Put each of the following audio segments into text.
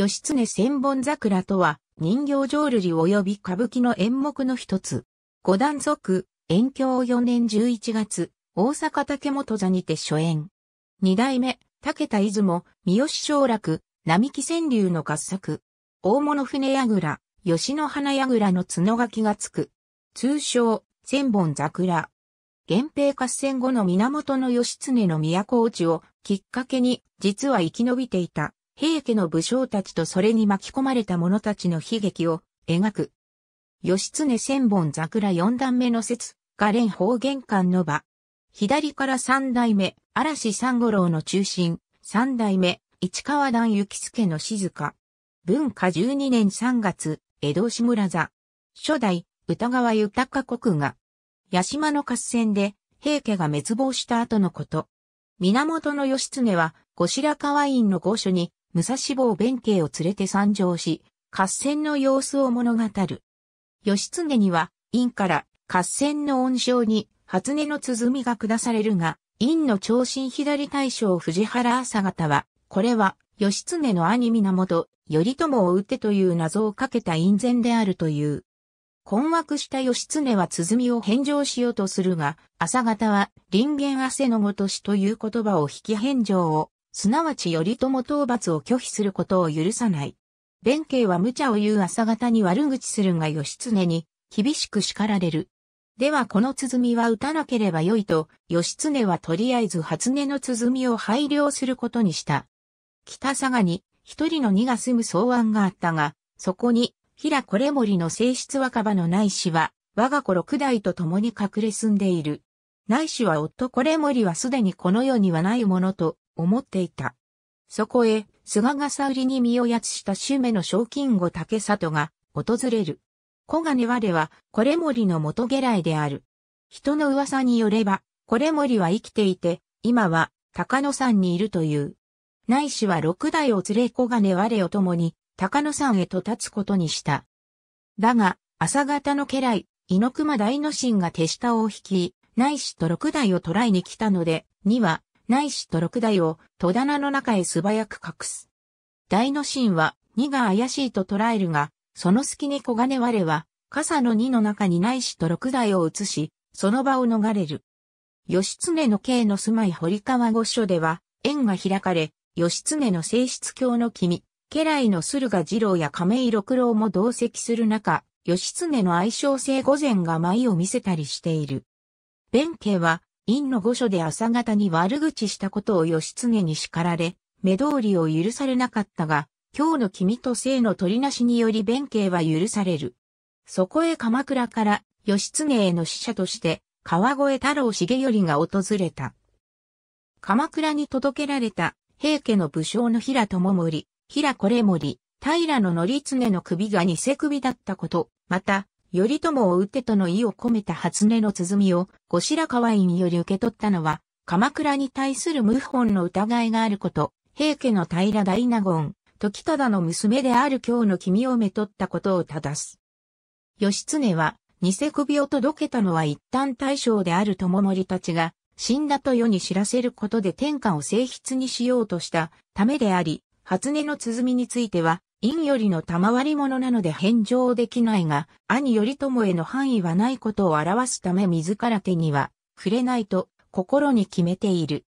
義経千本桜とは、人形浄瑠璃及び歌舞伎の演目の一つ。五段族、延享4年11月、大阪竹本座にて初演。二代目、竹田出雲、三好省楽、並木川柳の合作。大物船櫓、吉野花櫓の角書きがつく。通称、千本桜。源平合戦後の源義経の都落ちをきっかけに、実は生き延びていた平家の武将たちとそれに巻き込まれた者たちの悲劇を描く。義経千本桜四段目の説、レ連方玄関の場。左から三代目、嵐三五郎の中心、三代目、市川段行助の静か。文化十二年三月、江戸志村座。初代、歌川豊国が。八島の合戦で、平家が滅亡した後のこと。源義経は、後白河院の御所に武蔵坊弁慶を連れて参上し、合戦の様子を物語る。義経には、院から合戦の恩賞に初音の鼓が下されるが、院の長身左大将藤原朝方は、これは義経の兄源、頼朝を撃ってという謎をかけた院前であるという。困惑した義経は鼓を返上しようとするが、朝方は人間汗のごとしという言葉を引き返上をすなわち頼朝討伐を拒否することを許さない。弁慶は無茶を言う朝方に悪口するが義経に厳しく叱られる。ではこの鼓は打たなければよいと、義経はとりあえず初音の鼓を拝領することにした。北佐賀に一人の荷が住む草案があったが、そこに平これ森の性質若葉の内氏は、我が子六代と共に隠れ住んでいる。内しは夫これ森はすでにこの世にはないものと思っていた。そこへ、菅笠売りに身をやつした主目の賞金後竹里が訪れる。小金我は、これ森の元家来である。人の噂によれば、これ森は生きていて、今は高野山にいるという。内氏は六代を連れ小金我を共に、高野山へと立つことにした。だが、朝方の家来、猪熊大野心が手下を引き、内氏と六代を捕らえに来たので、には、内視と六代を戸棚の中へ素早く隠す。大の神は二が怪しいと捉えるが、その隙に小金我は、傘の二の中に内視と六代を移し、その場を逃れる。義経の刑の住まい堀川御所では、縁が開かれ、義経の性質教の君、家来の駿河二郎や亀井六郎も同席する中、義経の愛称性御前が舞を見せたりしている。弁慶は、院の御所で朝方に悪口したことを義経に叱られ、目通りを許されなかったが、今日の君と性の取りなしにより弁慶は許される。そこへ鎌倉から義経への使者として、川越太郎重頼が訪れた。鎌倉に届けられた、平家の武将の平友森、平これ森、平の則常の首が偽首だったこと、また、頼朝を打てとの意を込めた初音の鼓を後白河院より受け取ったのは、鎌倉に対する謀反の疑いがあること、平家の平大納言、時忠の娘である京の君をめとったことを正す。義経は、偽首を届けたのは一旦大将である友盛たちが、死んだと世に知らせることで天下を正筆にしようとしたためであり、初音の鼓については、院よりの賜り物なので返上できないが、兄頼朝への範囲はないことを表すため自ら手には触れないと心に決めている。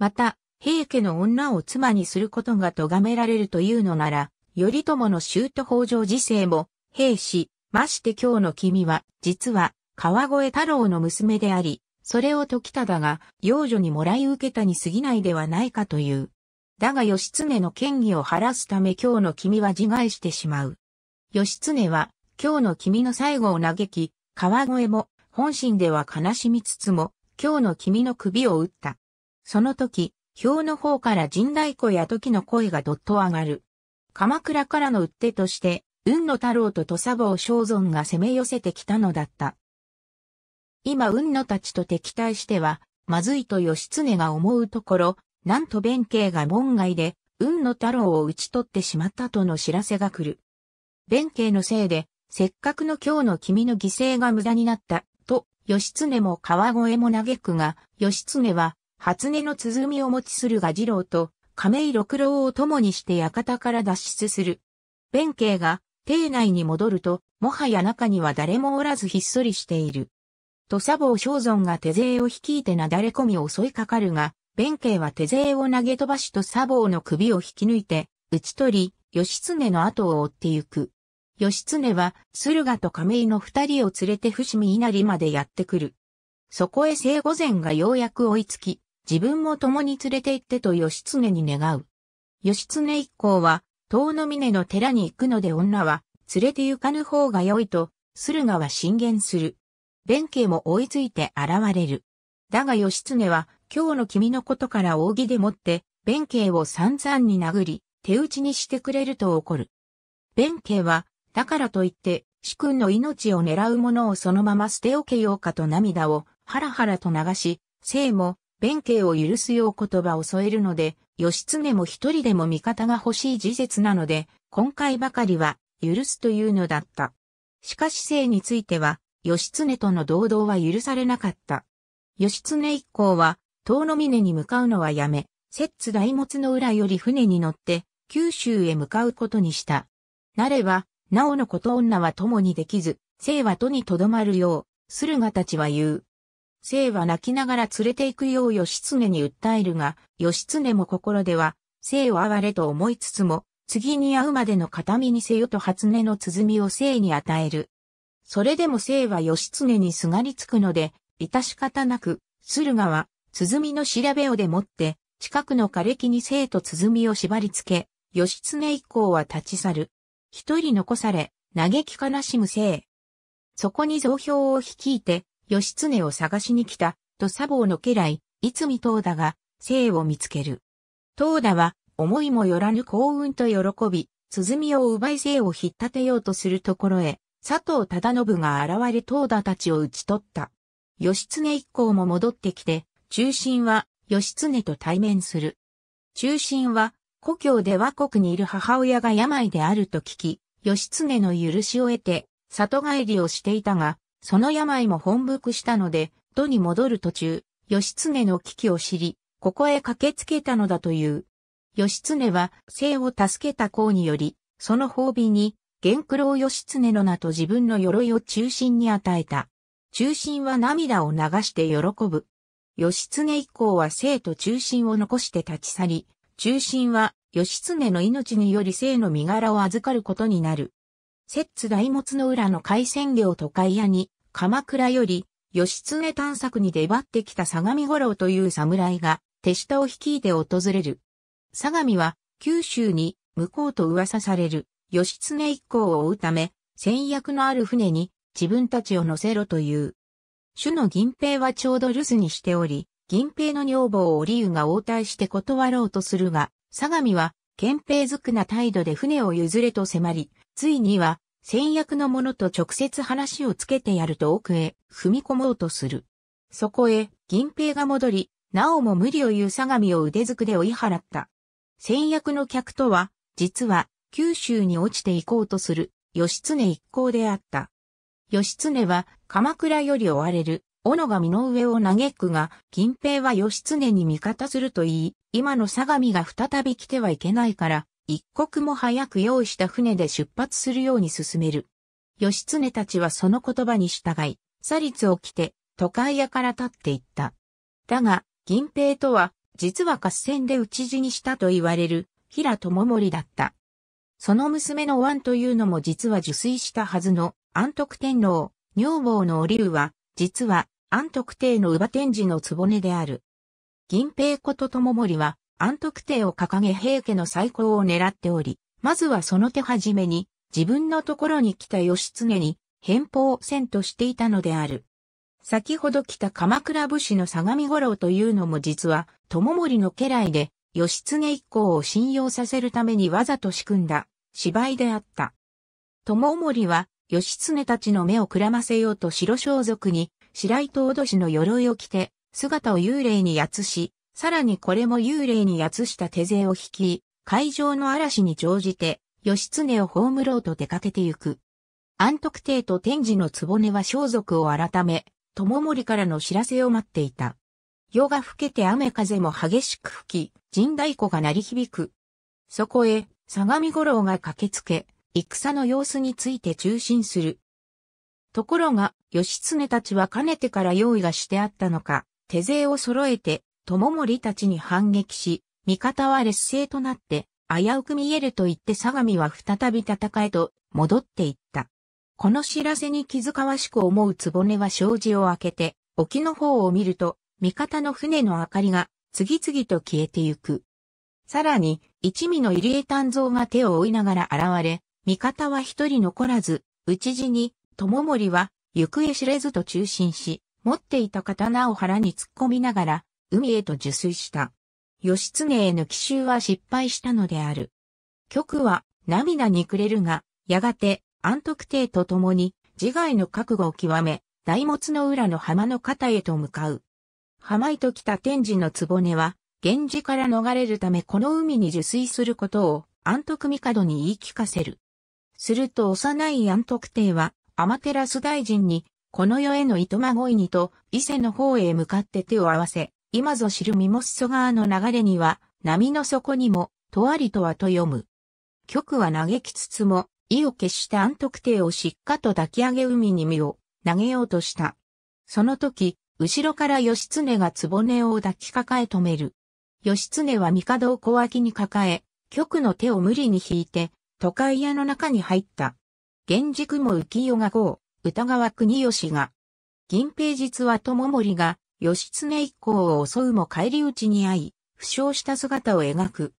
また、平家の女を妻にすることが咎められるというのなら、頼朝の衆都北条時世も、兵士、まして今日の君は、実は、川越太郎の娘であり、それを時忠が、養女にもらい受けたに過ぎないではないかという、だが義経の権威を晴らすため今日の君は自害してしまう。義経は今日の君の最後を嘆き、川越も本心では悲しみつつも今日の君の首を打った。その時、表の方から陣太鼓や時の声がどっと上がる。鎌倉からのっ手として、雲野太郎と土佐坊正尊が攻め寄せてきたのだった。今雲野たちと敵対しては、まずいと義経が思うところ、なんと弁慶が門外で、運の太郎を討ち取ってしまったとの知らせが来る。弁慶のせいで、せっかくの今日の君の犠牲が無駄になった、と、義経も川越も嘆くが、義経は、初音の鼓を持ちするが次郎と、亀井六郎を共にして館から脱出する。弁慶が、邸内に戻ると、もはや中には誰もおらずひっそりしている。土佐坊正尊が手勢を率いてなだれ込み襲いかかるが、弁慶は手勢を投げ飛ばしと砂防の首を引き抜いて、打ち取り、義経の後を追ってゆく。義経は、駿河と亀井の二人を連れて伏見稲荷までやってくる。そこへ聖御前がようやく追いつき、自分も共に連れて行ってと義経に願う。義経一行は、遠野峰の寺に行くので女は、連れて行かぬ方が良いと、駿河は進言する。弁慶も追いついて現れる。だが義経は、今日の君のことから扇でもって、弁慶を散々に殴り、手打ちにしてくれると怒る。弁慶は、だからといって、主君の命を狙う者をそのまま捨ておけようかと涙を、ハラハラと流し、生も、弁慶を許すよう言葉を添えるので、義経も一人でも味方が欲しい事実なので、今回ばかりは、許すというのだった。しかし生については、義経との堂々は許されなかった。義経一行は、遠野峰に向かうのはやめ、摂津大物の裏より船に乗って、九州へ向かうことにした。なれば、なおのこと女は共にできず、生は都にとどまるよう、駿河たちは言う。生は泣きながら連れて行くよう義経に訴えるが、義経も心では、生を哀れと思いつつも、次に会うまでの形見にせよと初音の鼓を生に与える。それでも生は義経にすがりつくので、致し方なく、駿河は鼓の調べをでもって、近くの枯れ木に生と鼓を縛り付け、義経一行は立ち去る。一人残され、嘆き悲しむ生。そこに造票を率いて、義経を探しに来た、と砂防の家来、いつみ東田が、生を見つける。東田は、思いもよらぬ幸運と喜び、鼓を奪い生を引っ立てようとするところへ、佐藤忠信が現れ東田たちを討ち取った。義経一行も戻ってきて、中心は義経と対面する。中心は故郷で和国にいる母親が病であると聞き、義経の許しを得て里帰りをしていたが、その病も本伏したので、都に戻る途中、義経の危機を知り、ここへ駆けつけたのだという。義経は、生を助けた功により、その褒美に、元九郎義経の名と自分の鎧を中心に与えた。中心は涙を流して喜ぶ。義経以降は生と中心を残して立ち去り、中心は義経の命により生の身柄を預かることになる。摂津大物の裏の海鮮業都会屋に、鎌倉より、義経探索に出張ってきた相模五郎という侍が、手下を率いて訪れる。相模は、九州に、向こうと噂される、義経一行を追うため、戦役のある船に、自分たちを乗せろという。主の銀平はちょうど留守にしており、銀平の女房を織湯が応対して断ろうとするが、相模は、憲兵づくな態度で船を譲れと迫り、ついには、戦役の者と直接話をつけてやると奥へ踏み込もうとする。そこへ、銀平が戻り、なおも無理を言う相模を腕づくで追い払った。戦役の客とは、実は、九州に落ちていこうとする、義経一行であった。義経は、鎌倉より追われる、斧が身の上を嘆くが、金平は義経に味方すると言い、今の相模が再び来てはいけないから、一刻も早く用意した船で出発するように進める。義経たちはその言葉に従い、砂率を着て、都会屋から立っていった。だが、銀平とは、実は合戦で討ち死にしたと言われる、平智盛だった。その娘の湾というのも実は受水したはずの安徳天皇、女房の織竜は、実は、安徳帝の乳母天示の局である。銀平こと友森は、安徳帝を掲げ平家の再興を狙っており、まずはその手始めに、自分のところに来た義経に、返報んとしていたのである。先ほど来た鎌倉武士の相模五郎というのも実は、友森の家来で、義経一行を信用させるためにわざと仕組んだ、芝居であった。友森は、義経たちの目をくらませようと白装束に、白糸脅どしの鎧を着て、姿を幽霊にやつし、さらにこれも幽霊にやつした手勢を引き、会場の嵐に乗じて、義経を葬ろうと出かけてゆく。安徳帝と天智の局は装束を改め、友森からの知らせを待っていた。夜が更けて雨風も激しく吹き、神太鼓が鳴り響く。そこへ、相模五郎が駆けつけ、戦の様子について中心する。ところが、義経たちはかねてから用意がしてあったのか、手勢を揃えて、友森たちに反撃し、味方は劣勢となって、危うく見えると言って相模は再び戦えと戻っていった。この知らせに気遣わしく思うねは障子を開けて、沖の方を見ると、味方の船の明かりが次々と消えてゆく。さらに、一味の入江丹蔵が手を追いながら現れ、味方は一人残らず、討ち死に、友森は、行方知れずと中心し、持っていた刀を腹に突っ込みながら、海へと受水した。義経への奇襲は失敗したのである。局は涙にくれるが、やがて安徳帝と共に自害の覚悟を極め、大物の裏の浜の肩へと向かう。浜井と北天智の局は、源氏から逃れるためこの海に受水することを安徳帝に言い聞かせる。すると幼い安徳帝は、天照大臣に、この世への糸まごいにと、伊勢の方へ向かって手を合わせ、今ぞ知る身も裾側の流れには、波の底にも、とありとはと読む。曲は嘆きつつも、意を決した安徳帝をしっかと抱き上げ海に身を投げようとした。その時、後ろから義経が局を抱きかかえ止める。義経は帝を小脇に抱え、曲の手を無理に引いて、都会屋の中に入った。源氏雲浮世が号、歌川国吉が。銀平実は友森が、義経一行を襲うも帰り討ちに遭い、負傷した姿を描く。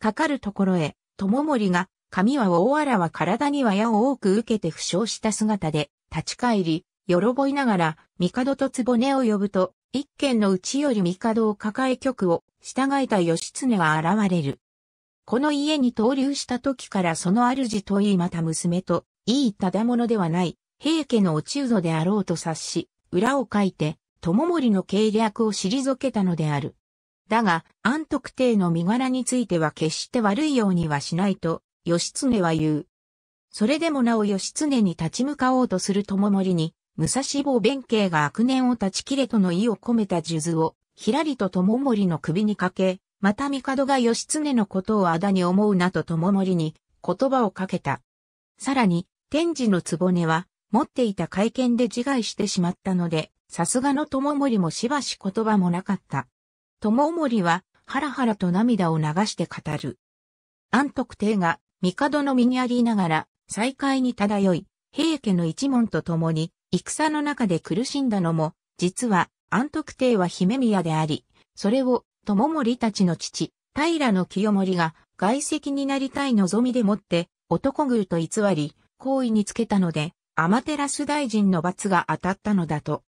かかるところへ、友森が、髪は大荒は体には矢を多く受けて負傷した姿で、立ち返り、よろぼいながら、帝と局を呼ぶと、一軒のうちより帝を抱え局を、従えた義経は現れる。この家に登留した時からその主といいまた娘と、いいただものではない、平家の落ちうぞであろうと察し、裏を書いて、もりの計略を退けたのである。だが、安徳帝の身柄については決して悪いようにはしないと、義経は言う。それでもなお義経に立ち向かおうとするもりに、武蔵坊弁慶が悪念を断ち切れとの意を込めた数珠を、ひらりともりの首にかけ、また帝が義経のことをあだに思うなと友盛に言葉をかけた。さらに、天智の局は、持っていた会見で自害してしまったので、さすがの友盛もしばし言葉もなかった。友盛は、ハラハラと涙を流して語る。安徳帝が、帝の身にありながら、再会に漂い、平家の一門と共に、戦の中で苦しんだのも、実は、安徳帝は姫宮であり、それを友森たちの父、平清盛が外籍になりたい望みでもって男ると偽り、行為につけたので、天照大臣の罰が当たったのだと。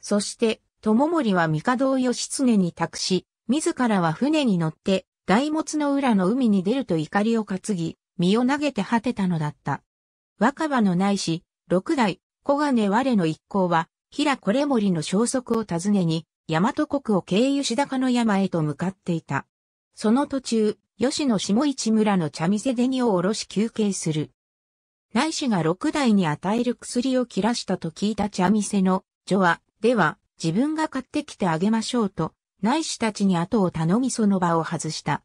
そして、友森は帝を義経に託し、自らは船に乗って、大物の裏の海に出ると怒りを担ぎ、身を投げて果てたのだった。若葉のないし、六代、小金我の一行は、平これ森の消息を尋ねに、大和国を経由し高の山へと向かっていた。その途中、吉野下市村の茶店で荷を下ろし休憩する。内氏が六代に与える薬を切らしたと聞いた茶店の女は、では、自分が買ってきてあげましょうと、内氏たちに後を頼みその場を外した。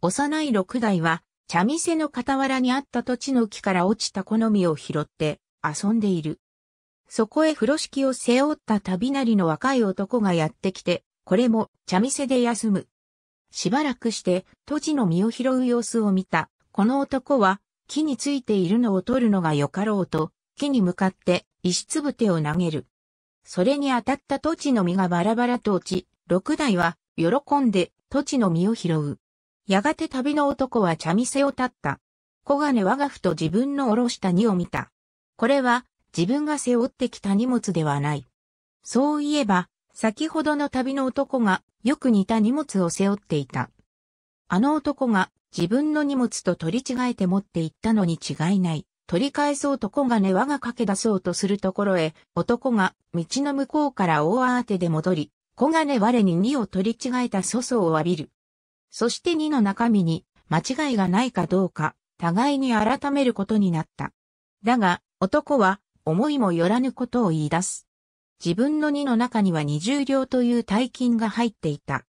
幼い六代は、茶店の傍らにあった土地の木から落ちた好みを拾って遊んでいる。そこへ風呂敷を背負った旅なりの若い男がやってきて、これも茶店で休む。しばらくして、土地の身を拾う様子を見た。この男は、木についているのを取るのがよかろうと、木に向かって石つぶてを投げる。それに当たった土地の実がバラバラと落ち、六代は喜んで土地の実を拾う。やがて旅の男は茶店を立った。小金我がふと自分のおろした荷を見た。これは自分が背負ってきた荷物ではない。そういえば、先ほどの旅の男がよく似た荷物を背負っていた。あの男が自分の荷物と取り違えて持って行ったのに違いない。取り返そうと小金輪が駆け出そうとするところへ、男が道の向こうから大慌てで戻り、小金我に2を取り違えた粗相を浴びる。そして2の中身に間違いがないかどうか、互いに改めることになった。だが、男は思いもよらぬことを言い出す。自分の荷の中には20両という大金が入っていた。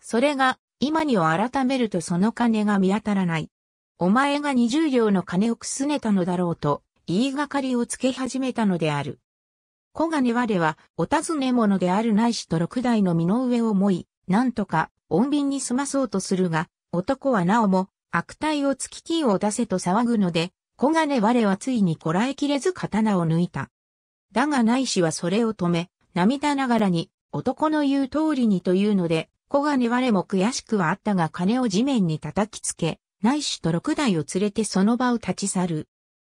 それが、今にを改めるとその金が見当たらない。お前が20両の金をくすねたのだろうと、言いがかりをつけ始めたのである。小金我は、お尋ね者であるないしと六代の身の上を思い、なんとか、穏便に済まそうとするが、男はなおも、悪態をつき金を出せと騒ぐので、小金我はついにこらえきれず刀を抜いた。だが内氏はそれを止め、涙ながらに、男の言う通りにというので、小金我も悔しくはあったが金を地面に叩きつけ、内氏と六代を連れてその場を立ち去る。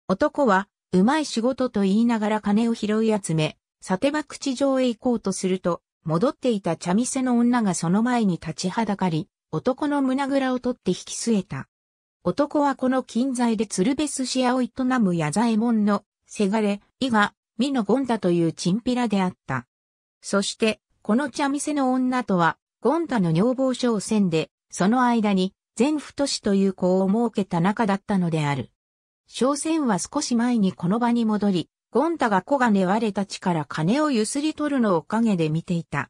男は、うまい仕事と言いながら金を拾い集め、さてば口上へ行こうとすると、戻っていた茶店の女がその前に立ちはだかり、男の胸ぐらを取って引き据えた。男はこの近在で鶴瓶寿司屋を営む矢左衛門の、せがれ、伊賀、美のゴンタというチンピラであった。そして、この茶店の女とは、ゴンタの女房商船で、その間に、全太子という子を設けた仲だったのである。商船は少し前にこの場に戻り、ゴンタが子が寝割れた地から金をゆすり取るのを陰で見ていた。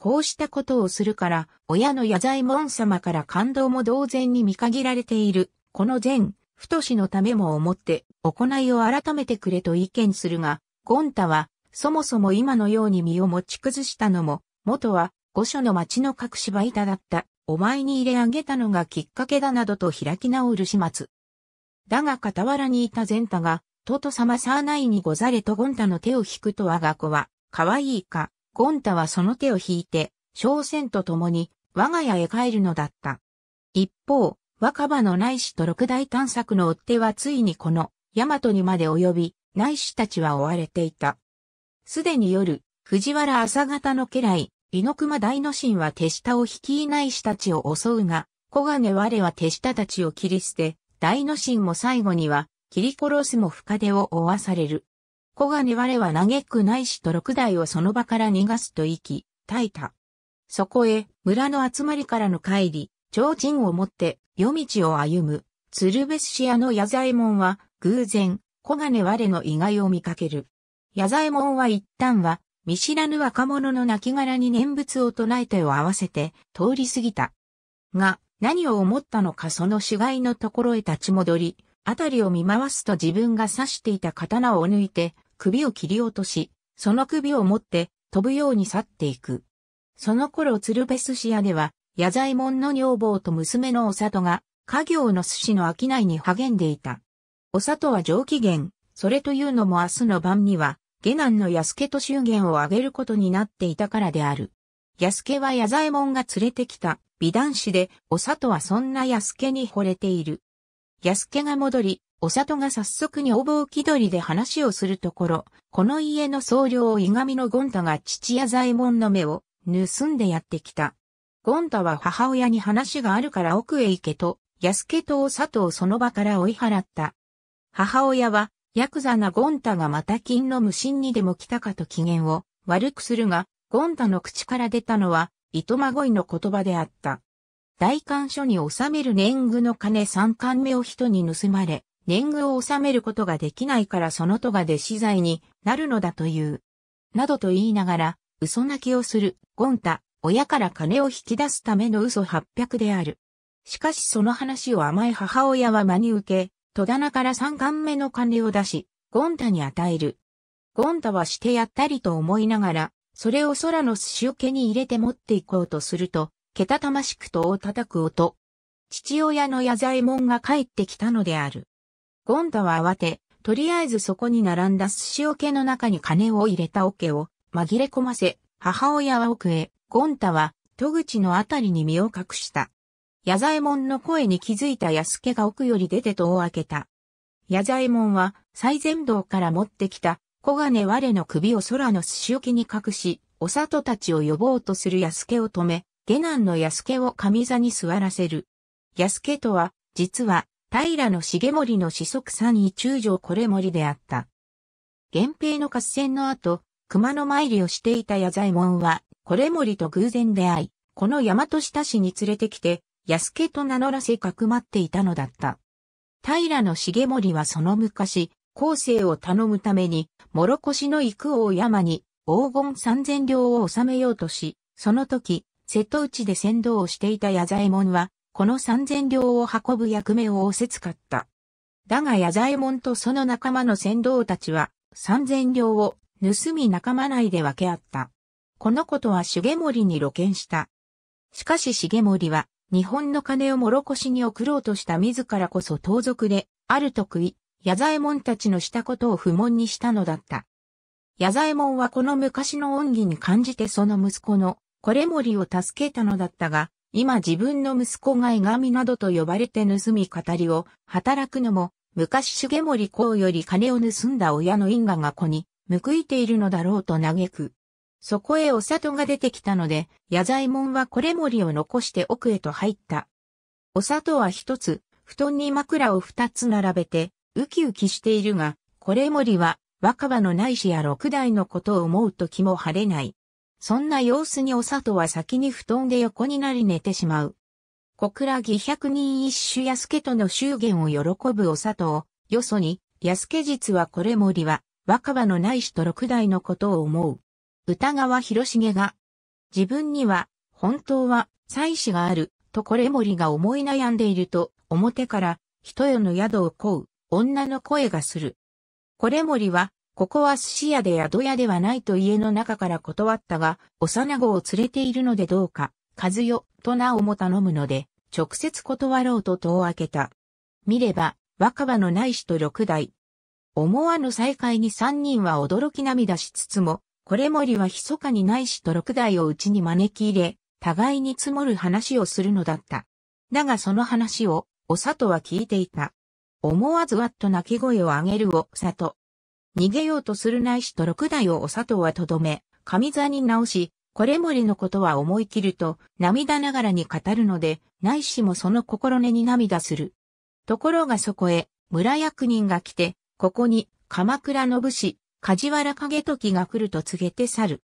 こうしたことをするから、親の野左衛門様から感動も同然に見限られている。この善、太しのためも思って、行いを改めてくれと意見するが、ゴンタは、そもそも今のように身を持ち崩したのも、元は、御所の町の隠し場板だった、お前に入れ上げたのがきっかけだなどと開き直る始末。だが傍らにいた善太が、トト様サーナイにござれとゴンタの手を引くと我が子は、可愛いか、ゴンタはその手を引いて、商船と共に我が家へ帰るのだった。一方、若葉の内史と六大探索の追手はついにこの、大和にまで及び、内史たちは追われていた。すでに夜、藤原朝方の家来、猪熊大の神は手下を率い内史たちを襲うが、小金我は手下たちを切り捨て、大の神も最後には、切り殺すも深手を負わされる。小金我は嘆くないしと六代をその場から逃がすと生き、耐えた。そこへ、村の集まりからの帰り、提灯を持って、夜道を歩む、鶴瓶市屋の矢左衛門は、偶然、小金我の意外を見かける。矢左衛門は一旦は、見知らぬ若者の亡骸に念仏を唱えてを合わせて、通り過ぎた。が、何を思ったのかその死骸のところへ立ち戻り、辺りを見回すと自分が刺していた刀を抜いて、首を切り落とし、その首を持って飛ぶように去っていく。その頃鶴瓶寿司屋では、矢左衛門の女房と娘のお里が、家業の寿司の商いに励んでいた。お里は上機嫌、それというのも明日の晩には、下男の安家と祝言をあげることになっていたからである。安家は矢左衛門が連れてきた美男子で、お里はそんな安家に惚れている。安家が戻り、お里が早速に女房気取りで話をするところ、この家の僧侶をいがみのゴンタが父や左衛門の目を盗んでやってきた。ゴンタは母親に話があるから奥へ行けと、安家と里をその場から追い払った。母親は、ヤクザなゴンタがまた金の無心にでも来たかと機嫌を悪くするが、ゴンタの口から出たのは、糸まごいの言葉であった。大官所に納める年貢の金三貫目を人に盗まれ、年貢を納めることができないからその都が弟子罪になるのだという。などと言いながら、嘘泣きをする、ゴンタ、親から金を引き出すための嘘800である。しかしその話を甘い母親は真に受け、戸棚から3巻目の金を出し、ゴンタに与える。ゴンタはしてやったりと思いながら、それを空の寿司桶に入れて持っていこうとすると、けたたましく戸を叩く音。父親の矢左衛門が帰ってきたのである。ゴンタは慌て、とりあえずそこに並んだ寿司桶の中に金を入れた桶を紛れ込ませ、母親は奥へ、ゴン太は戸口のあたりに身を隠した。矢左衛門の声に気づいた安助が奥より出て戸を開けた。矢左衛門は最前道から持ってきた小金我の首を空の寿司置きに隠し、お里たちを呼ぼうとする安助を止め、下男の安助を上座に座らせる。安助とは、実は、平の重盛の子息三位中将これ森であった。源平の合戦の後、熊の参りをしていた矢左衛門は、これ森と偶然出会い、この大和下市に連れてきて、安家と名乗らせかくまっていたのだった。平の重盛はその昔、後世を頼むために、諸越の幾王山に黄金三千両を収めようとし、その時、瀬戸内で先導をしていた矢左衛門は、この三千両を運ぶ役目を仰せつかった。だが矢左衛門とその仲間の先導たちは、三千両を盗み仲間内で分け合った。このことは重森に露見した。しかし重森は、日本の金を諸越に送ろうとした自らこそ盗賊で、ある得意、い、矢左衛門たちのしたことを不問にしたのだった。矢左衛門はこの昔の恩義に感じてその息子の、これ森を助けたのだったが、今自分の息子がいがみなどと呼ばれて盗み語りを働くのも、昔重森公より金を盗んだ親の因果が子に報いているのだろうと嘆く。そこへお里が出てきたので、矢左衛門はこれ森を残して奥へと入った。お里は一つ、布団に枕を二つ並べて、ウキウキしているが、これ森は若葉のないしや六代のことを思うと気も晴れない。そんな様子にお里は先に布団で横になり寝てしまう。小倉義百人一首安家との祝言を喜ぶお里を、よそに、安家実はこれ森は、若葉のないしと六代のことを思う。歌川広重が、自分には、本当は、妻子がある、とこれ森が思い悩んでいると、表から、人よの宿を請う、女の声がする。これ森は、ここは寿司屋で宿屋ではないと家の中から断ったが、幼子を連れているのでどうか、和代、となおも頼むので、直接断ろうと戸を開けた。見れば、若葉のいしと六代。思わぬ再会に三人は驚き涙しつつも、これ森は密かにいしと六代をうちに招き入れ、互いに積もる話をするのだった。だがその話を、お里は聞いていた。思わずわっと泣き声を上げるお里。逃げようとするないしと六代をお里はとどめ、上座に直し、これもりのことは思い切ると涙ながらに語るので、ないしもその心根に涙する。ところがそこへ、村役人が来て、ここに、鎌倉の武士、梶原景時が来ると告げて去る。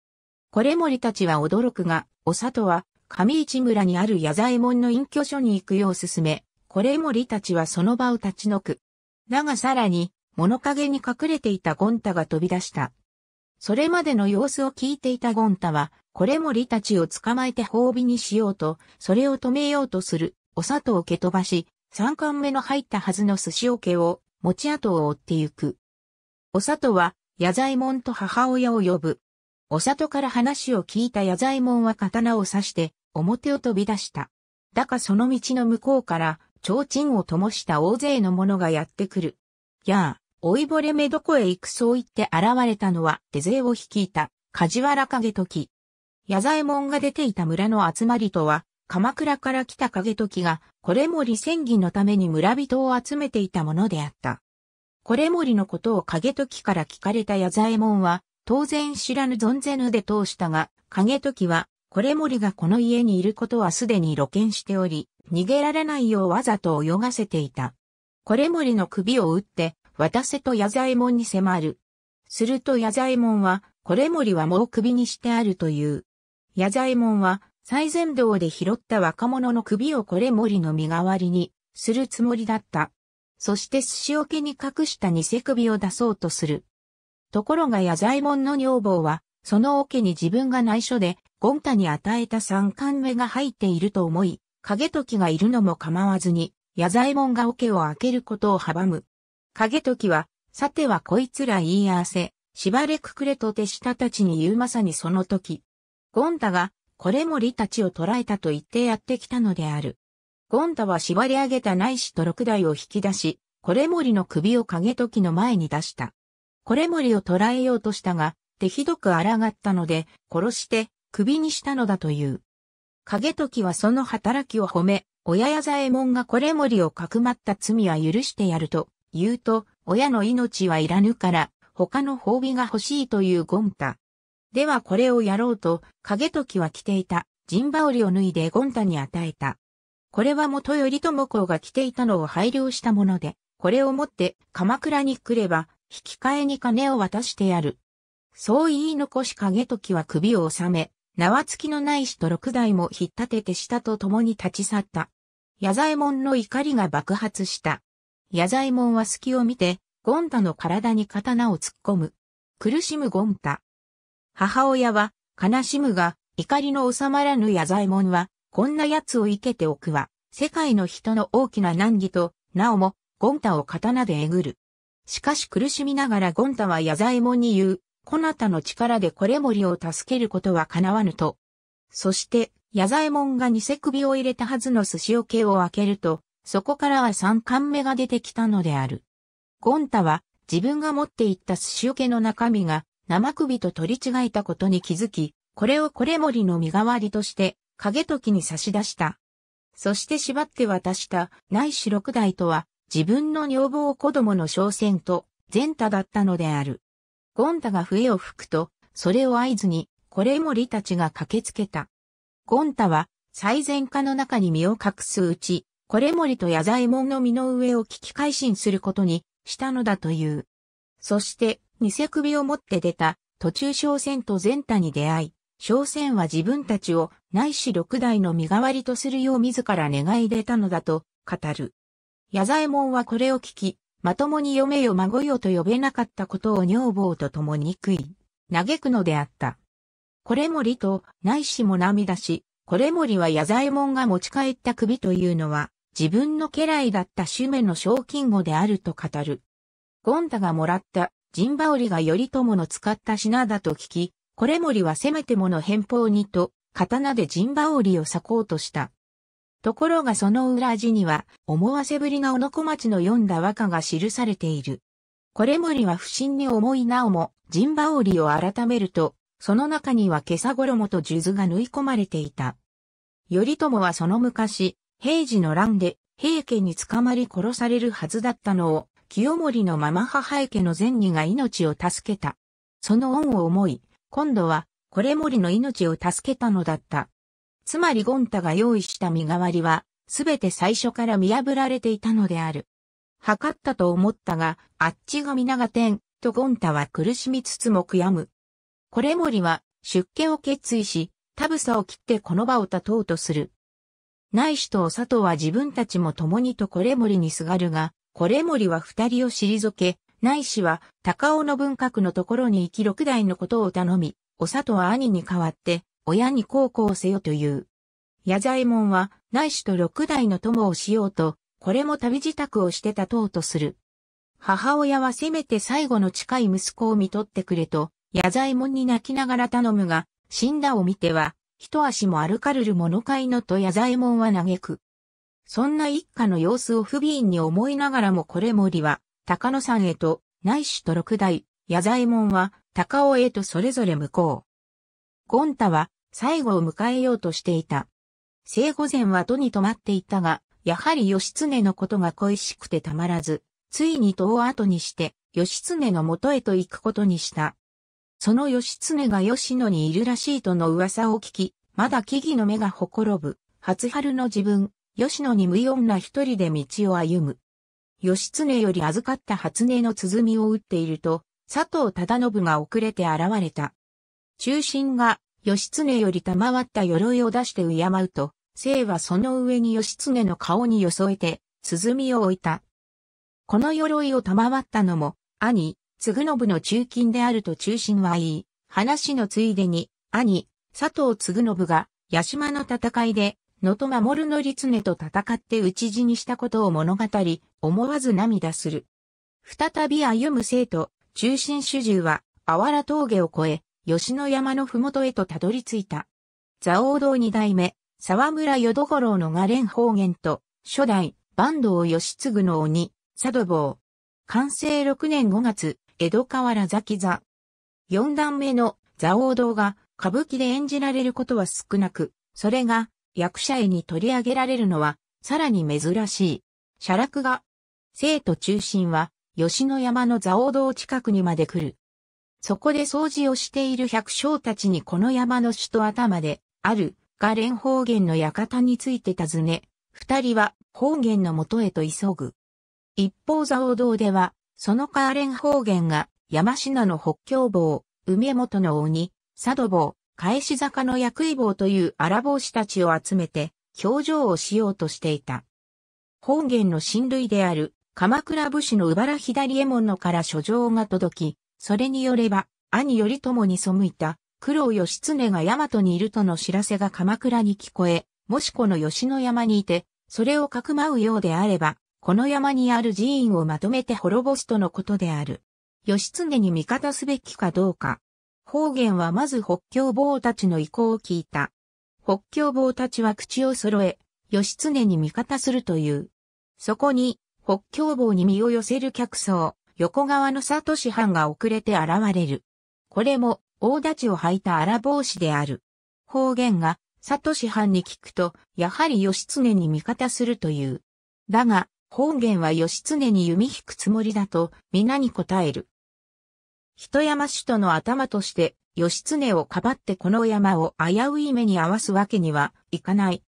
これ森たちは驚くが、お里は、上市村にある矢左衛門の隠居所に行くよう勧め、これ森たちはその場を立ち退く。だがさらに、物陰に隠れていたゴンタが飛び出した。それまでの様子を聞いていたゴンタは、これもリたちを捕まえて褒美にしようと、それを止めようとする、お里を蹴飛ばし、三貫目の入ったはずの寿司桶を、持ち後を追ってゆく。お里は、矢左衛門と母親を呼ぶ。お里から話を聞いた矢左衛門は刀を刺して、表を飛び出した。だがその道の向こうから、提灯を灯した大勢の者がやってくる。やあ、老いぼれめどこへ行くそう言って現れたのは手勢を率いた梶原景時。矢左衛門が出ていた村の集まりとは、鎌倉から来た景時が、これ森戦議のために村人を集めていたものであった。これ森のことを景時から聞かれた矢左衛門は、当然知らぬ存ぜぬで通したが、景時は、これ森がこの家にいることはすでに露見しており、逃げられないようわざと泳がせていた。これ森の首を打って、渡瀬と矢左衛門に迫る。すると矢左衛門は、これ森はもう首にしてあるという。矢左衛門は、最前道で拾った若者の首をこれ森の身代わりに、するつもりだった。そして寿司桶に隠した偽首を出そうとする。ところが矢左衛門の女房は、その桶に自分が内緒で、ゴンタに与えた三冠目が入っていると思い、影時がいるのも構わずに、矢左衛門が桶を開けることを阻む。影時は、さてはこいつら言い合わせ、しばれくくれと手下たちに言うまさにその時。ゴンタが、これもたちを捕らえたと言ってやってきたのである。ゴンタは縛り上げた内子と六台を引き出し、これもりの首を影時の前に出した。これもりを捕らえようとしたが、手ひどく抗ったので、殺して首にしたのだという。影時はその働きを褒め、親や左衛門がこれもりをかくまった罪は許してやると言うと、親の命はいらぬから、他の褒美が欲しいというゴンタ。ではこれをやろうと、影時は着ていた、陣羽織を脱いでゴンタに与えた。これは元頼朝公が着ていたのを配慮したもので、これを持って鎌倉に来れば、引き換えに金を渡してやる。そう言い残し影時は首を収め、縄付きのないしと六代も引っ立てて下と共に立ち去った。矢左衛門の怒りが爆発した。矢左衛門は隙を見て、ゴンタの体に刀を突っ込む。苦しむゴンタ。母親は、悲しむが、怒りの収まらぬ矢左衛門は、こんな奴を生けておくは、世界の人の大きな難儀と、なおも、ゴンタを刀でえぐる。しかし苦しみながらゴンタは矢左衛門に言う、こなたの力でこれ森を助けることは叶わぬと。そして、矢左衛門が偽首を入れたはずの寿司桶を開けると、そこからは三冠目が出てきたのである。ゴンタは自分が持っていった寿司受けの中身が生首と取り違えたことに気づき、これをこれ森の身代わりとして影時に差し出した。そして縛って渡した内四六代とは自分の女房子供の商船と善太だったのである。ゴンタが笛を吹くと、それを合図に、これ森たちが駆けつけた。ゴンタは、最善家の中に身を隠すうち、これ森と矢左衛門の身の上を聞き改心することにしたのだという。そして、偽首を持って出た、途中商船と善太に出会い、商船は自分たちを内し六代の身代わりとするよう自ら願い出たのだと語る。矢左衛門はこれを聞き、まともに嫁よ孫よと呼べなかったことを女房と共に悔い、嘆くのであった。これ森と内しも涙し、これ森は矢左衛門が持ち帰った首というのは、自分の家来だったシュメの賞金語であると語る。ゴンタがもらったジンバオリが頼朝の使った品だと聞き、これ森はせめてもの偏方にと、刀でジンバオリを裂こうとした。ところがその裏地には、思わせぶりな小野小町の読んだ和歌が記されている。これ森は不審に思いなおも、ジンバオリを改めると、その中には袈裟衣と数珠が縫い込まれていた。頼朝はその昔、平治の乱で平家に捕まり殺されるはずだったのを、清盛のまま母家の善儀が命を助けた。その恩を思い、今度は、これ森の命を助けたのだった。つまりゴン太が用意した身代わりは、すべて最初から見破られていたのである。測ったと思ったが、あっちが皆が天、とゴン太は苦しみつつも悔やむ。これ森は、出家を決意し、タブサを切ってこの場を立とうとする。内氏とお里は自分たちも共にとこれ森にすがるが、これ森は二人を退け、内氏は高尾の文革のところに行き六代のことを頼み、お里は兄に代わって、親に孝行せよという。矢左衛門は内氏と六代の友をしようと、これも旅自宅をしてたとうとする。母親はせめて最後の近い息子を見取ってくれと、矢左衛門に泣きながら頼むが、死んだを見ては、一足も歩かるる物買いのと矢左衛門は嘆く。そんな一家の様子を不憫に思いながらもこれ森は、高野山へと、内主と六代、矢左衛門は、高尾へとそれぞれ向こう。ゴン太は、最後を迎えようとしていた。生後前は戸に泊まっていたが、やはり義経のことが恋しくてたまらず、ついに戸を後にして、義経の元へと行くことにした。その義経が吉野にいるらしいとの噂を聞き、まだ木々の目がほころぶ、初春の自分、吉野に無用女一人で道を歩む。義経より預かった初音の鼓を打っていると、佐藤忠信が遅れて現れた。中心が、義経より賜った鎧を出して敬うと、生はその上に義経の顔によそえて、鼓を置いた。この鎧を賜ったのも、兄、嗣信の中近であると中心はいい、話のついでに、兄、佐藤嗣信が、八島の戦いで、野戸守の律根と戦って討ち死にしたことを物語、思わず涙する。再び歩む生徒、中心主従は、あわら峠を越え、吉野山のふもとへとたどり着いた。蔵王道二代目、沢村淀五郎の画連方言と、初代、坂東義継の鬼、佐渡坊。完成6年5月、江戸河原崎座。四段目の座王道が歌舞伎で演じられることは少なく、それが役者絵に取り上げられるのはさらに珍しい。写楽が、生徒中心は吉野山の座王道近くにまで来る。そこで掃除をしている百姓たちにこの山の首都頭であるが蓮方言の館について尋ね、二人は方言の元へと急ぐ。一方座王道ではそのカーレン方言が山品の北京坊、梅本の鬼、佐渡坊、返し坂の薬医坊という荒坊子たちを集めて表情をしようとしていた。本源の親類である鎌倉武士の茨左衛門のから書状が届き、それによれば兄頼朝に背いた九郎義経が大和にいるとの知らせが鎌倉に聞こえ、もしこの吉野山にいて、それをかくまうようであれば、この山にある寺院をまとめて滅ぼすとのことである。義経に味方すべきかどうか。方言はまず北京坊たちの意向を聞いた。北京坊たちは口を揃え、義経に味方するという。そこに、北京坊に身を寄せる客層、横川の里市藩が遅れて現れる。これも、大立ちを履いた荒帽子である。方言が、里市藩に聞くと、やはり義経に味方するという。だが、本源は義経に弓引くつもりだと、皆に答える。人山首都の頭として、義経をかばってこの山を危うい目に合わすわけにはいかない。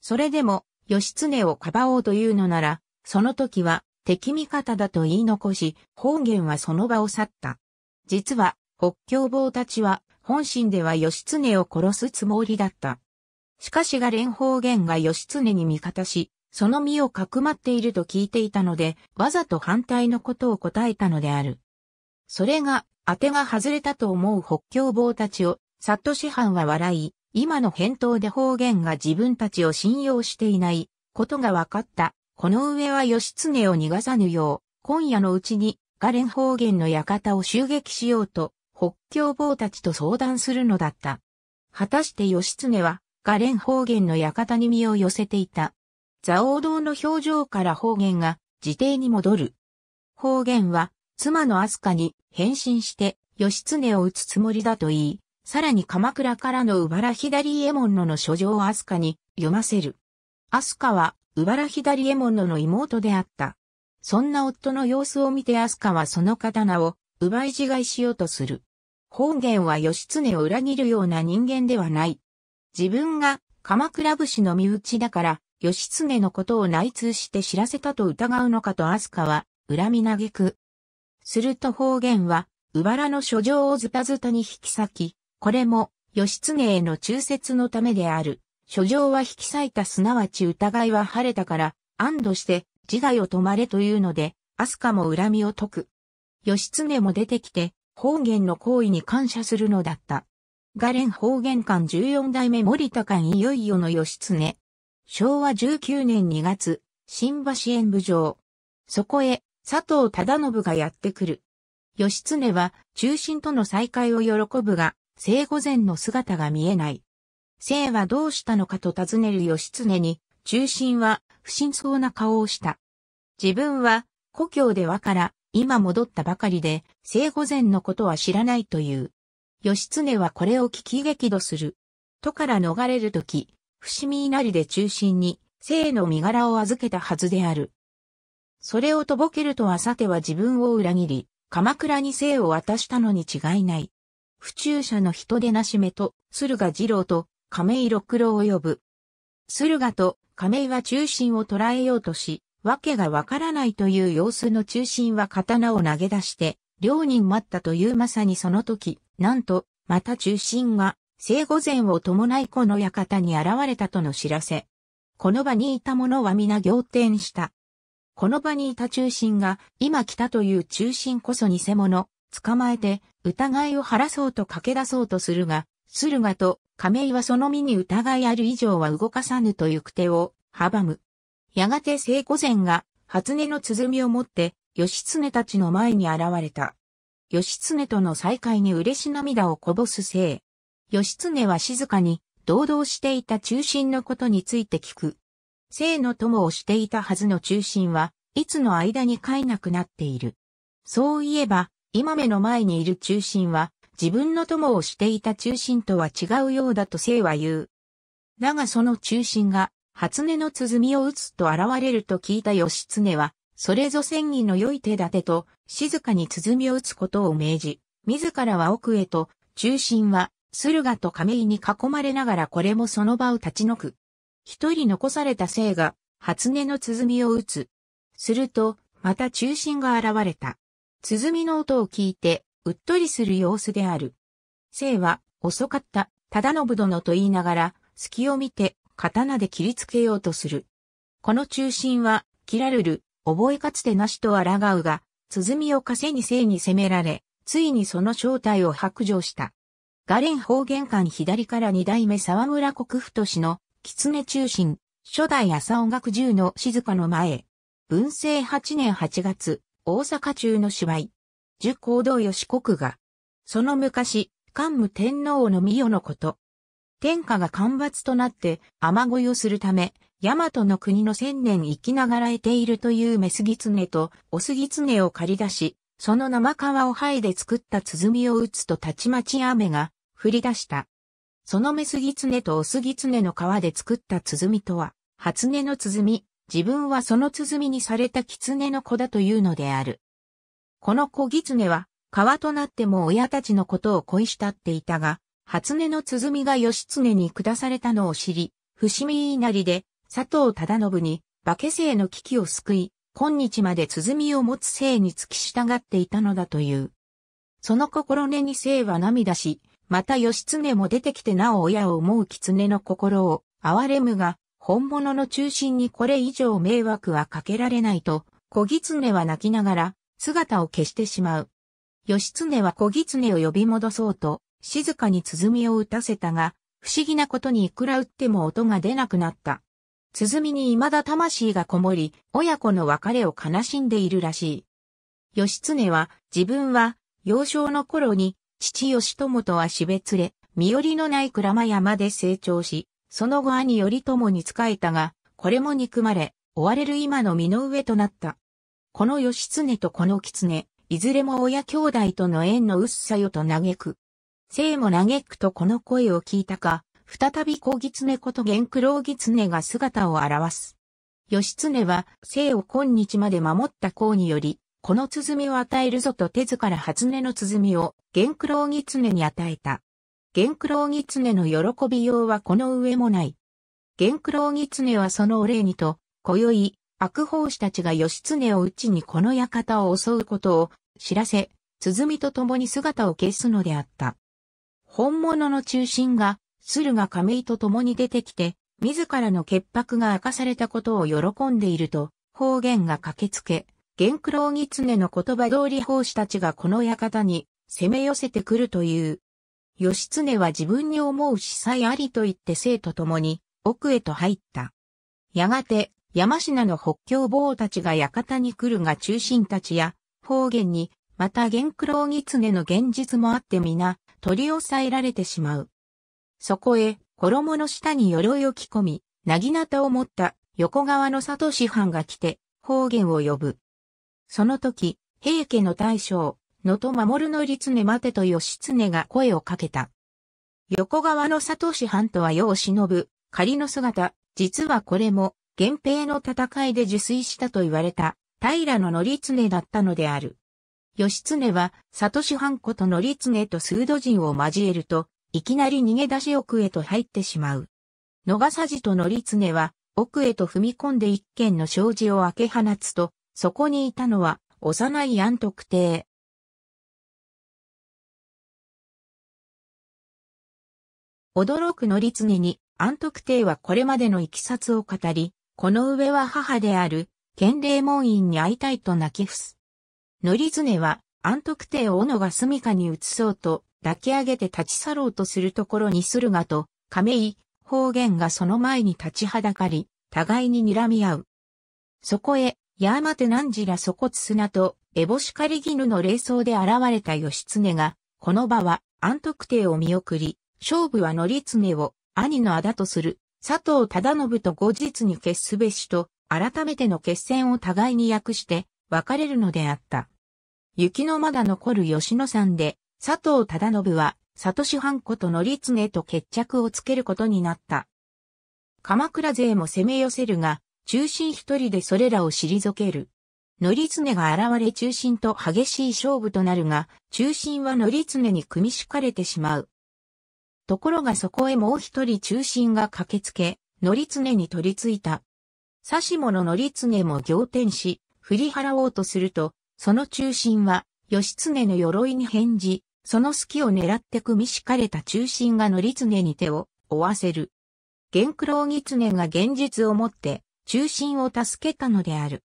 それでも、義経をかばおうというのなら、その時は敵味方だと言い残し、本源はその場を去った。実は、北京坊たちは、本心では義経を殺すつもりだった。しかしが蓮方源が義経に味方し、その身をかくまっていると聞いていたので、わざと反対のことを答えたのである。それが、当てが外れたと思う北京坊たちを、さっと師範は笑い、今の返答で方言が自分たちを信用していないことが分かった。この上は義経を逃がさぬよう、今夜のうちにガレン方言の館を襲撃しようと、北京坊たちと相談するのだった。果たして義経は、ガレン方言の館に身を寄せていた。蔵王堂の表情から方言が自邸に戻る。方言は妻のアスカに変身して義経を撃つつもりだと言い、さらに鎌倉からの奪原左衛門のの書状をアスカに読ませる。アスカは奪原左衛門のの妹であった。そんな夫の様子を見てアスカはその刀を奪い自害しようとする。方言は義経を裏切るような人間ではない。自分が鎌倉武士の身内だから義経のことを内通して知らせたと疑うのかと飛鳥は、恨み嘆く。すると方言は、うばらの書状をズタズタに引き裂き、これも、義経への忠説のためである。書状は引き裂いたすなわち疑いは晴れたから、安堵して自害を止まれというので、飛鳥も恨みを解く。義経も出てきて、方言の行為に感謝するのだった。ガレン方言館14代目森田館いよいよの義経。昭和19年2月、新橋演舞場。そこへ、佐藤忠信がやってくる。義経は、中心との再会を喜ぶが、生後前の姿が見えない。生はどうしたのかと尋ねる義経に、中心は、不審そうな顔をした。自分は、故郷で和から、今戻ったばかりで、生後前のことは知らないという。義経はこれを聞き激怒する。都から逃れるとき、伏見稲荷で中心に、生の身柄を預けたはずである。それをとぼけるとはさては自分を裏切り、鎌倉に生を渡したのに違いない。府中者の人でなしめと、駿河二郎と亀井六郎を呼ぶ。駿河と亀井は中心を捉えようとし、わけがわからないという様子の中心は刀を投げ出して、両人待ったというまさにその時、なんと、また中心が、生後前を伴いこの館に現れたとの知らせ。この場にいた者は皆仰天した。この場にいた中心が、今来たという中心こそ偽物、捕まえて、疑いを晴らそうと駆け出そうとするが、駿河と亀井はその身に疑いある以上は動かさぬと行く手を阻む。やがて聖子前が、初音の鼓を持って、義経たちの前に現れた。義経との再会に嬉し涙をこぼす聖義経は静かに、堂々していた中心のことについて聞く。生の友をしていたはずの中心は、いつの間に飼えなくなっている。そういえば、今目の前にいる中心は、自分の友をしていた中心とは違うようだと生は言う。だがその中心が、初音の鼓を打つと現れると聞いた義経は、それぞ戦人の良い手立てと、静かに鼓を打つことを命じ、自らは奥へと、中心は駿河と亀井に囲まれながらこれもその場を立ち退く。一人残された生が、初音の鼓を打つ。すると、また中心が現れた。鼓の音を聞いて、うっとりする様子である。生は、遅かった、忠信殿と言いながら、隙を見て、刀で切りつけようとする。この中心は、切られる、覚えかつてなしと抗うが、鼓を稼に生に攻められ、ついにその正体を白状した。ガレン方言館左から二代目沢村国太氏の、狐中心、初代朝音楽十の静かの前。文政八年八月、大阪中の芝居。受行動吉国が。その昔、桓武天皇の御代のこと。天下が干ばつとなって、雨乞いをするため、大和の国の千年生きながらえているというメスギツネとオスギツネを借り出し、その生皮を剥いで作った鼓を打つとたちまち雨が降り出した。そのメス狐とオス狐の皮で作った鼓とは、初音の鼓、自分はその鼓にされた狐の子だというのである。この子狐は、皮となっても親たちのことを恋したっていたが、初音の鼓が義経に下されたのを知り、伏見稲荷で佐藤忠信に化け生の危機を救い、今日まで鼓を持つ生に付き従っていたのだという。その心根に生は涙し、また義経も出てきてなお親を思う狐の心を、憐れむが、本物の中心にこれ以上迷惑はかけられないと、小狐は泣きながら、姿を消してしまう。義経は小狐を呼び戻そうと、静かに鼓を打たせたが、不思議なことにいくら打っても音が出なくなった。鼓に未だ魂がこもり、親子の別れを悲しんでいるらしい。義経は、自分は、幼少の頃に、父義友とは死別れ、身寄りのない鞍馬山で成長し、その後兄頼朝に仕えたが、これも憎まれ、追われる今の身の上となった。この義経とこの狐、いずれも親兄弟との縁の薄さよと嘆く。生も嘆くとこの声を聞いたか、再び小狐こと玄九郎狐が姿を現す。義経は生を今日まで守った功により、この鼓を与えるぞと手図から初音の鼓を玄九郎狐に与えた。玄九郎狐の喜びようはこの上もない。玄九郎狐はそのお礼にと、今宵、悪法師たちが義経をうちにこの館を襲うことを知らせ、鼓と共に姿を消すのであった。本物の中心が駿河亀井と共に出てきて、自らの潔白が明かされたことを喜んでいると、方言が駆けつけ、玄黒鬼狐の言葉通り法師たちがこの館に攻め寄せてくるという。義経は自分に思う司祭ありと言って生と共に奥へと入った。やがて山品の北京坊たちが館に来るが中心たちや方言にまた玄黒鬼狐の現実もあって皆取り押さえられてしまう。そこへ、衣の下に鎧を着込み、なぎなたを持った横川の里師範が来て、方言を呼ぶ。その時、平家の大将、野と守の律ね待てと義経が声をかけた。横川の里師範とは世を忍ぶ、仮の姿、実はこれも、源平の戦いで受水したと言われた、平の則常だったのである。義経は、里師範こと則常と数度人を交えると、いきなり逃げ出し奥へと入ってしまう。野笠じと則常は、奥へと踏み込んで一軒の障子を開け放つと、そこにいたのは、幼い安徳帝。驚く則常に、安徳帝はこれまでの行きさつを語り、この上は母である、県令門院に会いたいと泣き伏す。則常は、安徳帝を斧が住処に移そうと、抱き上げて立ち去ろうとするところに駿河と亀井、方言がその前に立ちはだかり、互いに睨み合う。そこへ、山手ま何時らそこつ砂と、エボシカリギヌの霊装で現れた義経が、この場は安徳帝を見送り、勝負は則常を兄のあだとする佐藤忠信と後日に決すべしと、改めての決戦を互いに訳して、別れるのであった。雪のまだ残る吉野山で、佐藤忠信は、里志藩子と則常と決着をつけることになった。鎌倉勢も攻め寄せるが、中心一人でそれらを退ける。則常が現れ中心と激しい勝負となるが、中心は則常に組み敷かれてしまう。ところがそこへもう一人中心が駆けつけ、則常に取り付いた。指し者則常も仰天し、振り払おうとすると、その中心は、義経の鎧に返事、その隙を狙って組み敷かれた中心が乗り常に手を追わせる。玄九郎狐が現実をもって中心を助けたのである。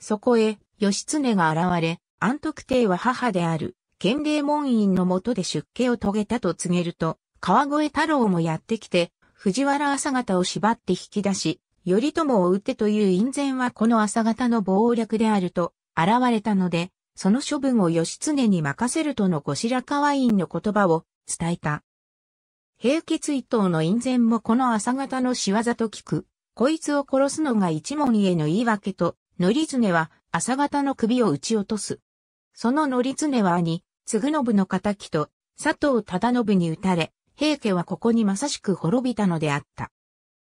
そこへ、義経が現れ、安徳帝は母である、建礼門院のもとで出家を遂げたと告げると、川越太郎もやってきて、藤原朝方を縛って引き出し、頼朝を撃てという院前はこの朝方の謀略であると、現れたので、その処分を義経に任せるとの後白河院の言葉を伝えた。平家追悼の院前もこの朝方の仕業と聞く。こいつを殺すのが一門への言い訳と、則常は朝方の首を撃ち落とす。その則常は兄、継信の仇と佐藤忠信に撃たれ、平家はここにまさしく滅びたのであった。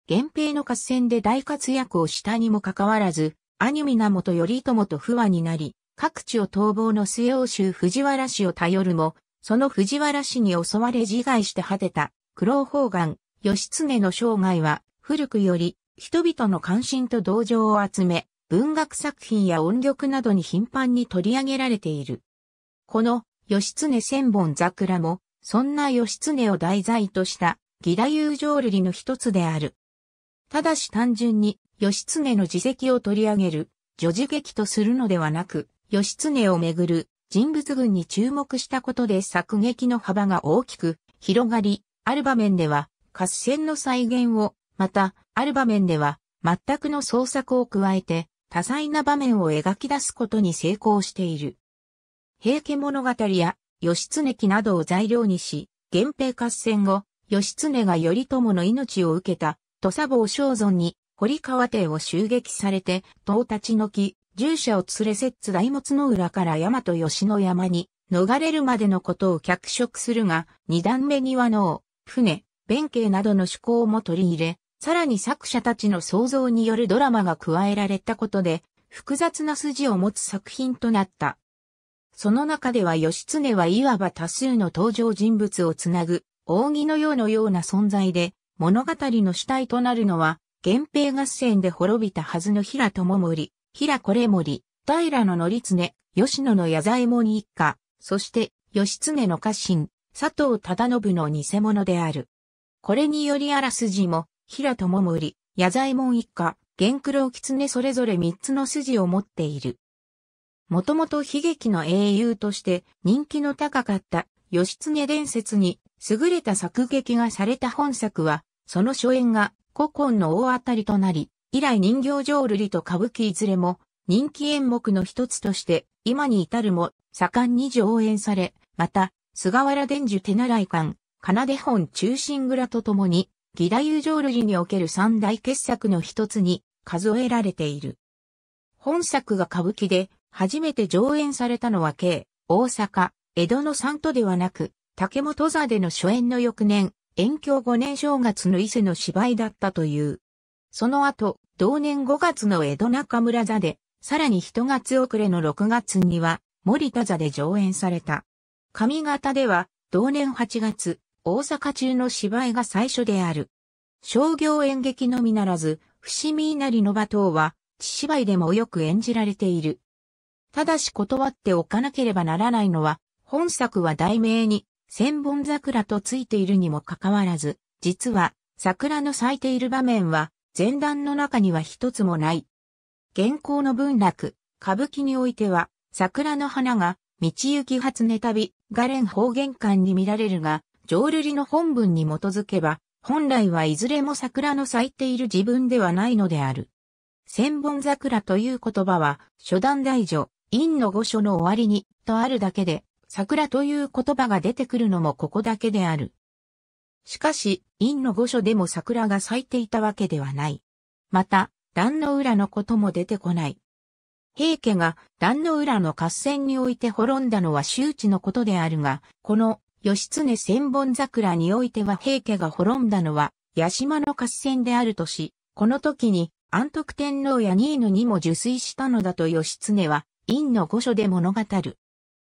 源平の合戦で大活躍をしたにもかかわらず、兄源頼朝と不和になり、各地を逃亡の末欧州藤原氏を頼るも、その藤原氏に襲われ自害して果てた、苦労方眼、義経の生涯は、古くより、人々の関心と同情を集め、文学作品や音曲などに頻繁に取り上げられている。この、義経千本桜も、そんな義経を題材とした、義太友浄瑠璃の一つである。ただし単純に、義経の自責を取り上げる、女児劇とするのではなく、義経をめぐる人物群に注目したことで作劇の幅が大きく広がり、ある場面では合戦の再現を、また、ある場面では全くの創作を加えて多彩な場面を描き出すことに成功している。平家物語や義経記などを材料にし、源平合戦後、義経が頼朝の命を受けた土佐坊正尊に堀川邸を襲撃されて、唐立ちの木、従者を連れ摂津大物の裏から大和吉野山に逃れるまでのことを脚色するが、二段目には脳、船、弁慶などの趣向も取り入れ、さらに作者たちの想像によるドラマが加えられたことで、複雑な筋を持つ作品となった。その中では義経はいわば多数の登場人物をつなぐ、扇のようのような存在で、物語の主体となるのは、源平合戦で滅びたはずの平友盛、平これ森、平野則常、吉野の矢左衛門一家、そして、義経の家臣、佐藤忠信の偽物である。これによりあらすじも、平友盛、矢左衛門一家、玄九郎狐それぞれ三つの筋を持っている。もともと悲劇の英雄として人気の高かった義経伝説に優れた作劇がされた本作は、その初演が古今の大当たりとなり、以来人形浄瑠璃と歌舞伎いずれも人気演目の一つとして今に至るも盛んに上演され、また、菅原伝授手習い館、奏で本中心蔵とともに、義太夫浄瑠璃における三大傑作の一つに数えられている。本作が歌舞伎で初めて上演されたのは慶、大阪、江戸の三都ではなく、竹本座での初演の翌年、延享5年正月の伊勢の芝居だったという。その後、同年5月の江戸中村座で、さらに一月遅れの6月には、森田座で上演された。上方では、同年8月、大阪中の芝居が最初である。商業演劇のみならず、伏見稲荷の場等は、地芝居でもよく演じられている。ただし断っておかなければならないのは、本作は題名に、千本桜とついているにもかかわらず、実は、桜の咲いている場面は、前段の中には一つもない。現行の文楽、歌舞伎においては、桜の花が、道行き初音旅レン方言館に見られるが、浄瑠璃の本文に基づけば、本来はいずれも桜の咲いている自分ではないのである。千本桜という言葉は、初段大女、陰の御所の終わりに、とあるだけで、桜という言葉が出てくるのもここだけである。しかし、院の御所でも桜が咲いていたわけではない。また、壇の浦のことも出てこない。平家が壇の浦の合戦において滅んだのは周知のことであるが、この義経千本桜においては平家が滅んだのは、八島の合戦であるとし、この時に安徳天皇やーヌにも受水したのだと義経は、院の御所で物語る。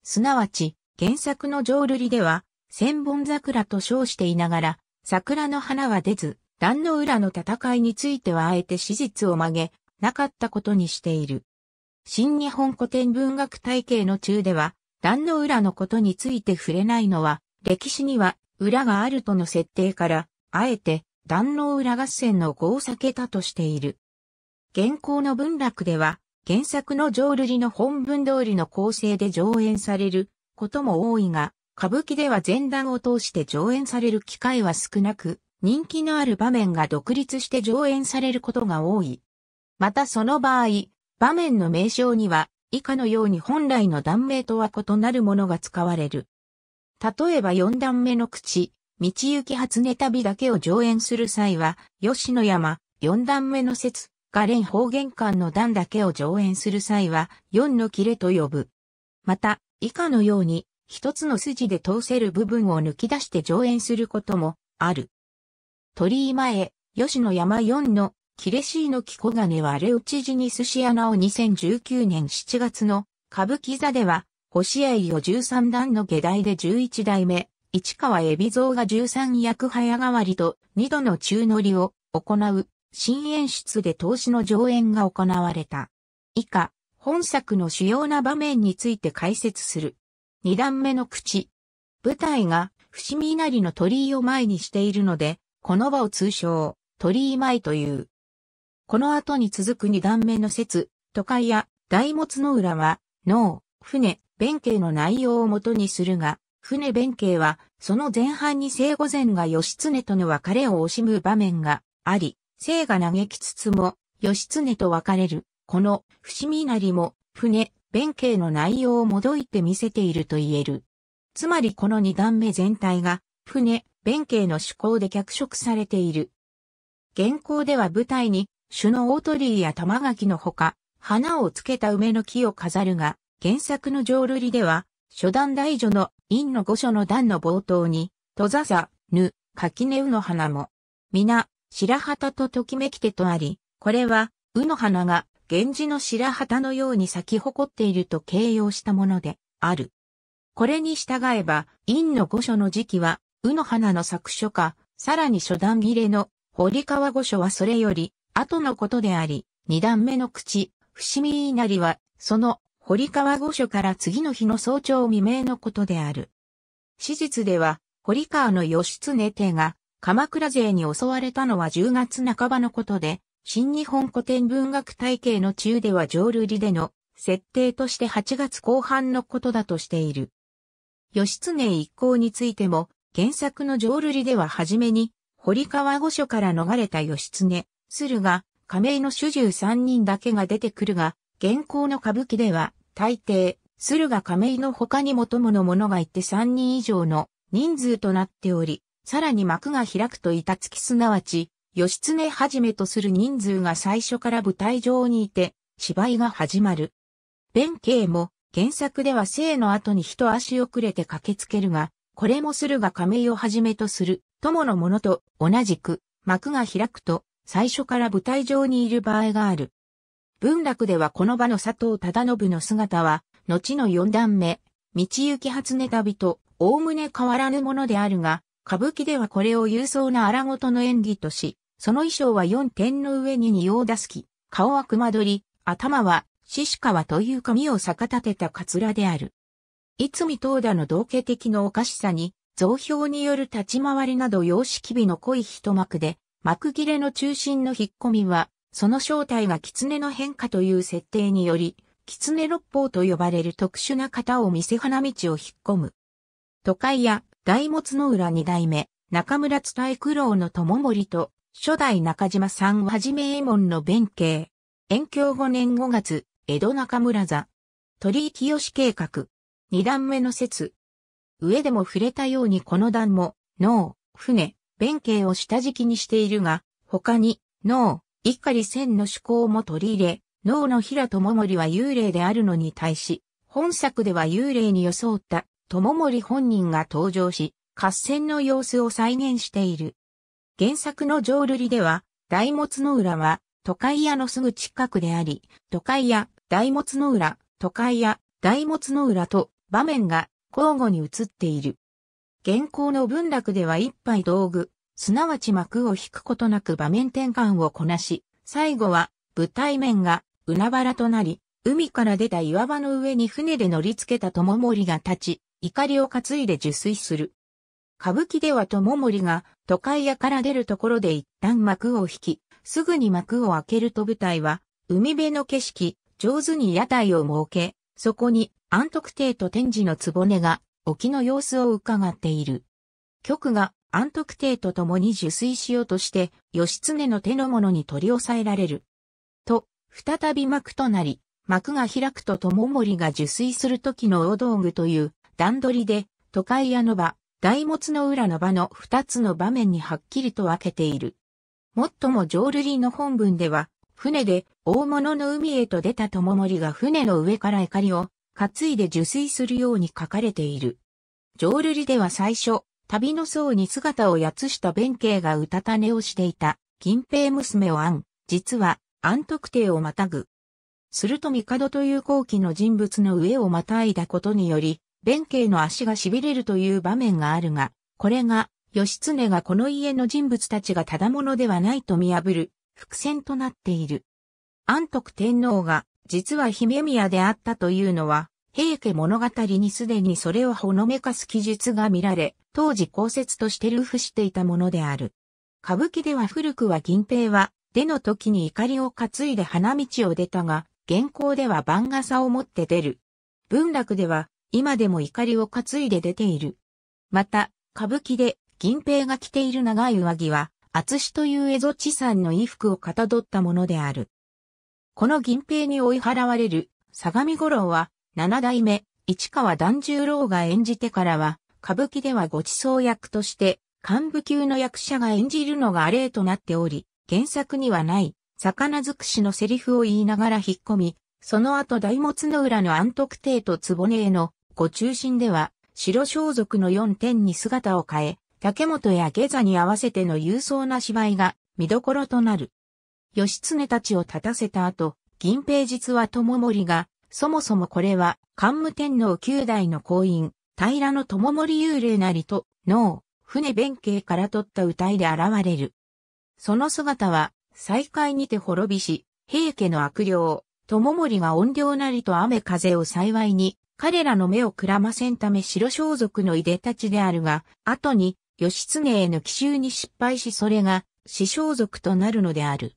すなわち、原作の浄瑠璃では、千本桜と称していながら、桜の花は出ず、壇の浦の戦いについてはあえて史実を曲げ、なかったことにしている。新日本古典文学体系の中では、壇の浦のことについて触れないのは、歴史には裏があるとの設定から、あえて壇の浦合戦の語を避けたとしている。現行の文楽では、原作の浄瑠璃の本文通りの構成で上演されることも多いが、歌舞伎では前段を通して上演される機会は少なく、人気のある場面が独立して上演されることが多い。またその場合、場面の名称には、以下のように本来の断名とは異なるものが使われる。例えば4段目の口、道行き初音旅だけを上演する際は、吉野山、4段目の説、レ連方言間の段だけを上演する際は、4の切れと呼ぶ。また、以下のように、一つの筋で通せる部分を抜き出して上演することもある。鳥居前、吉野山4の、キレシーの木小金はレオち事に寿司穴を2019年7月の歌舞伎座では、星合を13段の下台で11代目、市川海老蔵が13役早変わりと2度の中乗りを行う新演出で投資の上演が行われた。以下、本作の主要な場面について解説する。二段目の口。舞台が伏見稲荷の鳥居を前にしているので、この場を通称、鳥居前という。この後に続く二段目の説、都会や大物の裏は、脳、船、弁慶の内容をもとにするが、船弁慶は、その前半に生御前が義経との別れを惜しむ場面があり、生が嘆きつつも、義経と別れる。この、伏見稲荷も、船、弁慶の内容をもどいて見せていると言える。つまりこの二段目全体が、船、弁慶の趣向で脚色されている。現行では舞台に、種の大鳥居や玉垣のほか、花をつけた梅の木を飾るが、原作の浄瑠璃では、初段大女の陰の御所の段の冒頭に、戸ざざ、ぬ、垣根うの花も、皆、白旗とときめきてとあり、これは、うの花が源氏の白旗のように咲き誇っていると形容したものである。これに従えば、陰の御所の時期は、宇の花の作書か、さらに初段切れの堀川御所はそれより後のことであり、二段目の口、伏見稲荷は、その堀川御所から次の日の早朝未明のことである。史実では、堀川の義経帝が鎌倉勢に襲われたのは10月半ばのことで、新日本古典文学体系の中では浄瑠璃での設定として8月後半のことだとしている。義経一行についても、原作の浄瑠璃では初めに、堀川御所から逃れた義経、駿河、亀井の主従3人だけが出てくるが、現行の歌舞伎では、大抵、駿河亀井の他にも友の者がいて3人以上の人数となっており、さらに幕が開くと板付きすなわち、義経はじめとする人数が最初から舞台上にいて、芝居が始まる。弁慶も、原作では生の後に一足遅れて駆けつけるが、これもするが亀井をはじめとする、友のものと同じく、幕が開くと、最初から舞台上にいる場合がある。文楽ではこの場の佐藤忠信の姿は、後の四段目、道行き初音旅と、概ね変わらぬものであるが、歌舞伎ではこれを勇壮な荒事の演技とし、その衣装は四点の上に仁王出すき、顔は熊取、頭は獅子川という髪を逆立てたカツラである。いつみ東田の道化的のおかしさに、造標による立ち回りなど様式美の濃い一幕で、幕切れの中心の引っ込みは、その正体が狐の変化という設定により、狐六方と呼ばれる特殊な型を見せ花道を引っ込む。都会や大物の裏二代目、中村伝え苦労の友森と初代中島さんはじめえ衛門の弁慶。延慶5年5月、江戸中村座。鳥居清計画。二段目の説。上でも触れたようにこの段も、脳、船、弁慶を下敷きにしているが、他に、脳、碇千の趣向も取り入れ、脳の平智森は幽霊であるのに対し、本作では幽霊に装った智森本人が登場し、合戦の様子を再現している。原作の浄瑠璃では、大物の浦は、都会屋のすぐ近くであり、都会屋、大物の浦、都会屋、大物の浦と場面が交互に映っている。現行の文楽では一杯道具、すなわち幕を引くことなく場面転換をこなし、最後は舞台面が海原となり、海から出た岩場の上に船で乗り付けた友森が立ち、怒りを担いで受水する。歌舞伎では友森が都会屋から出るところで一旦幕を引き、すぐに幕を開けると舞台は、海辺の景色、上手に屋台を設け、そこに安徳帝と天智の局が沖の様子を伺っている。局が安徳帝と共に受水しようとして、義経の手の者に取り押さえられる。と、再び幕となり、幕が開くと友森が受水する時の大道具という段取りで、都会屋の場、大物の裏の場の二つの場面にはっきりと分けている。もっとも浄瑠璃の本文では、船で大物の海へと出た友森が船の上から怒りを担いで受水するように書かれている。浄瑠璃では最初、旅の僧に姿をやつした弁慶がうたた寝をしていた、金平娘を案、実は、安特定をまたぐ。すると帝という後期の人物の上をまたいだことにより、弁慶の足が痺れるという場面があるが、これが、義経がこの家の人物たちがただものではないと見破る、伏線となっている。安徳天皇が、実は姫宮であったというのは、平家物語にすでにそれをほのめかす記述が見られ、当時公説として流布していたものである。歌舞伎では古くは銀平は、出の時に怒りを担いで花道を出たが、現行では番傘を持って出る。文楽では、今でも怒りを担いで出ている。また、歌舞伎で銀平が着ている長い上着は、厚しという蝦夷地産の衣服をかたどったものである。この銀平に追い払われる、相模五郎は、七代目、市川團十郎が演じてからは、歌舞伎ではごちそう役として、幹部級の役者が演じるのが例となっており、原作にはない、魚尽くしのセリフを言いながら引っ込み、その後大物の裏の安徳帝と壺根へのご中心では、白装束の四点に姿を変え、竹本や下座に合わせての勇壮な芝居が見どころとなる。義経たちを立たせた後、銀平実は友森が、そもそもこれは、桓武天皇九代の後院、平の友森幽霊なりと、脳、船弁慶から取った歌いで現れる。その姿は、再会にて滅びし、平家の悪霊、友森が怨霊なりと雨風を幸いに、彼らの目をくらませんため白装束のいでたちであるが、後に、義経への奇襲に失敗しそれが、死装束となるのである。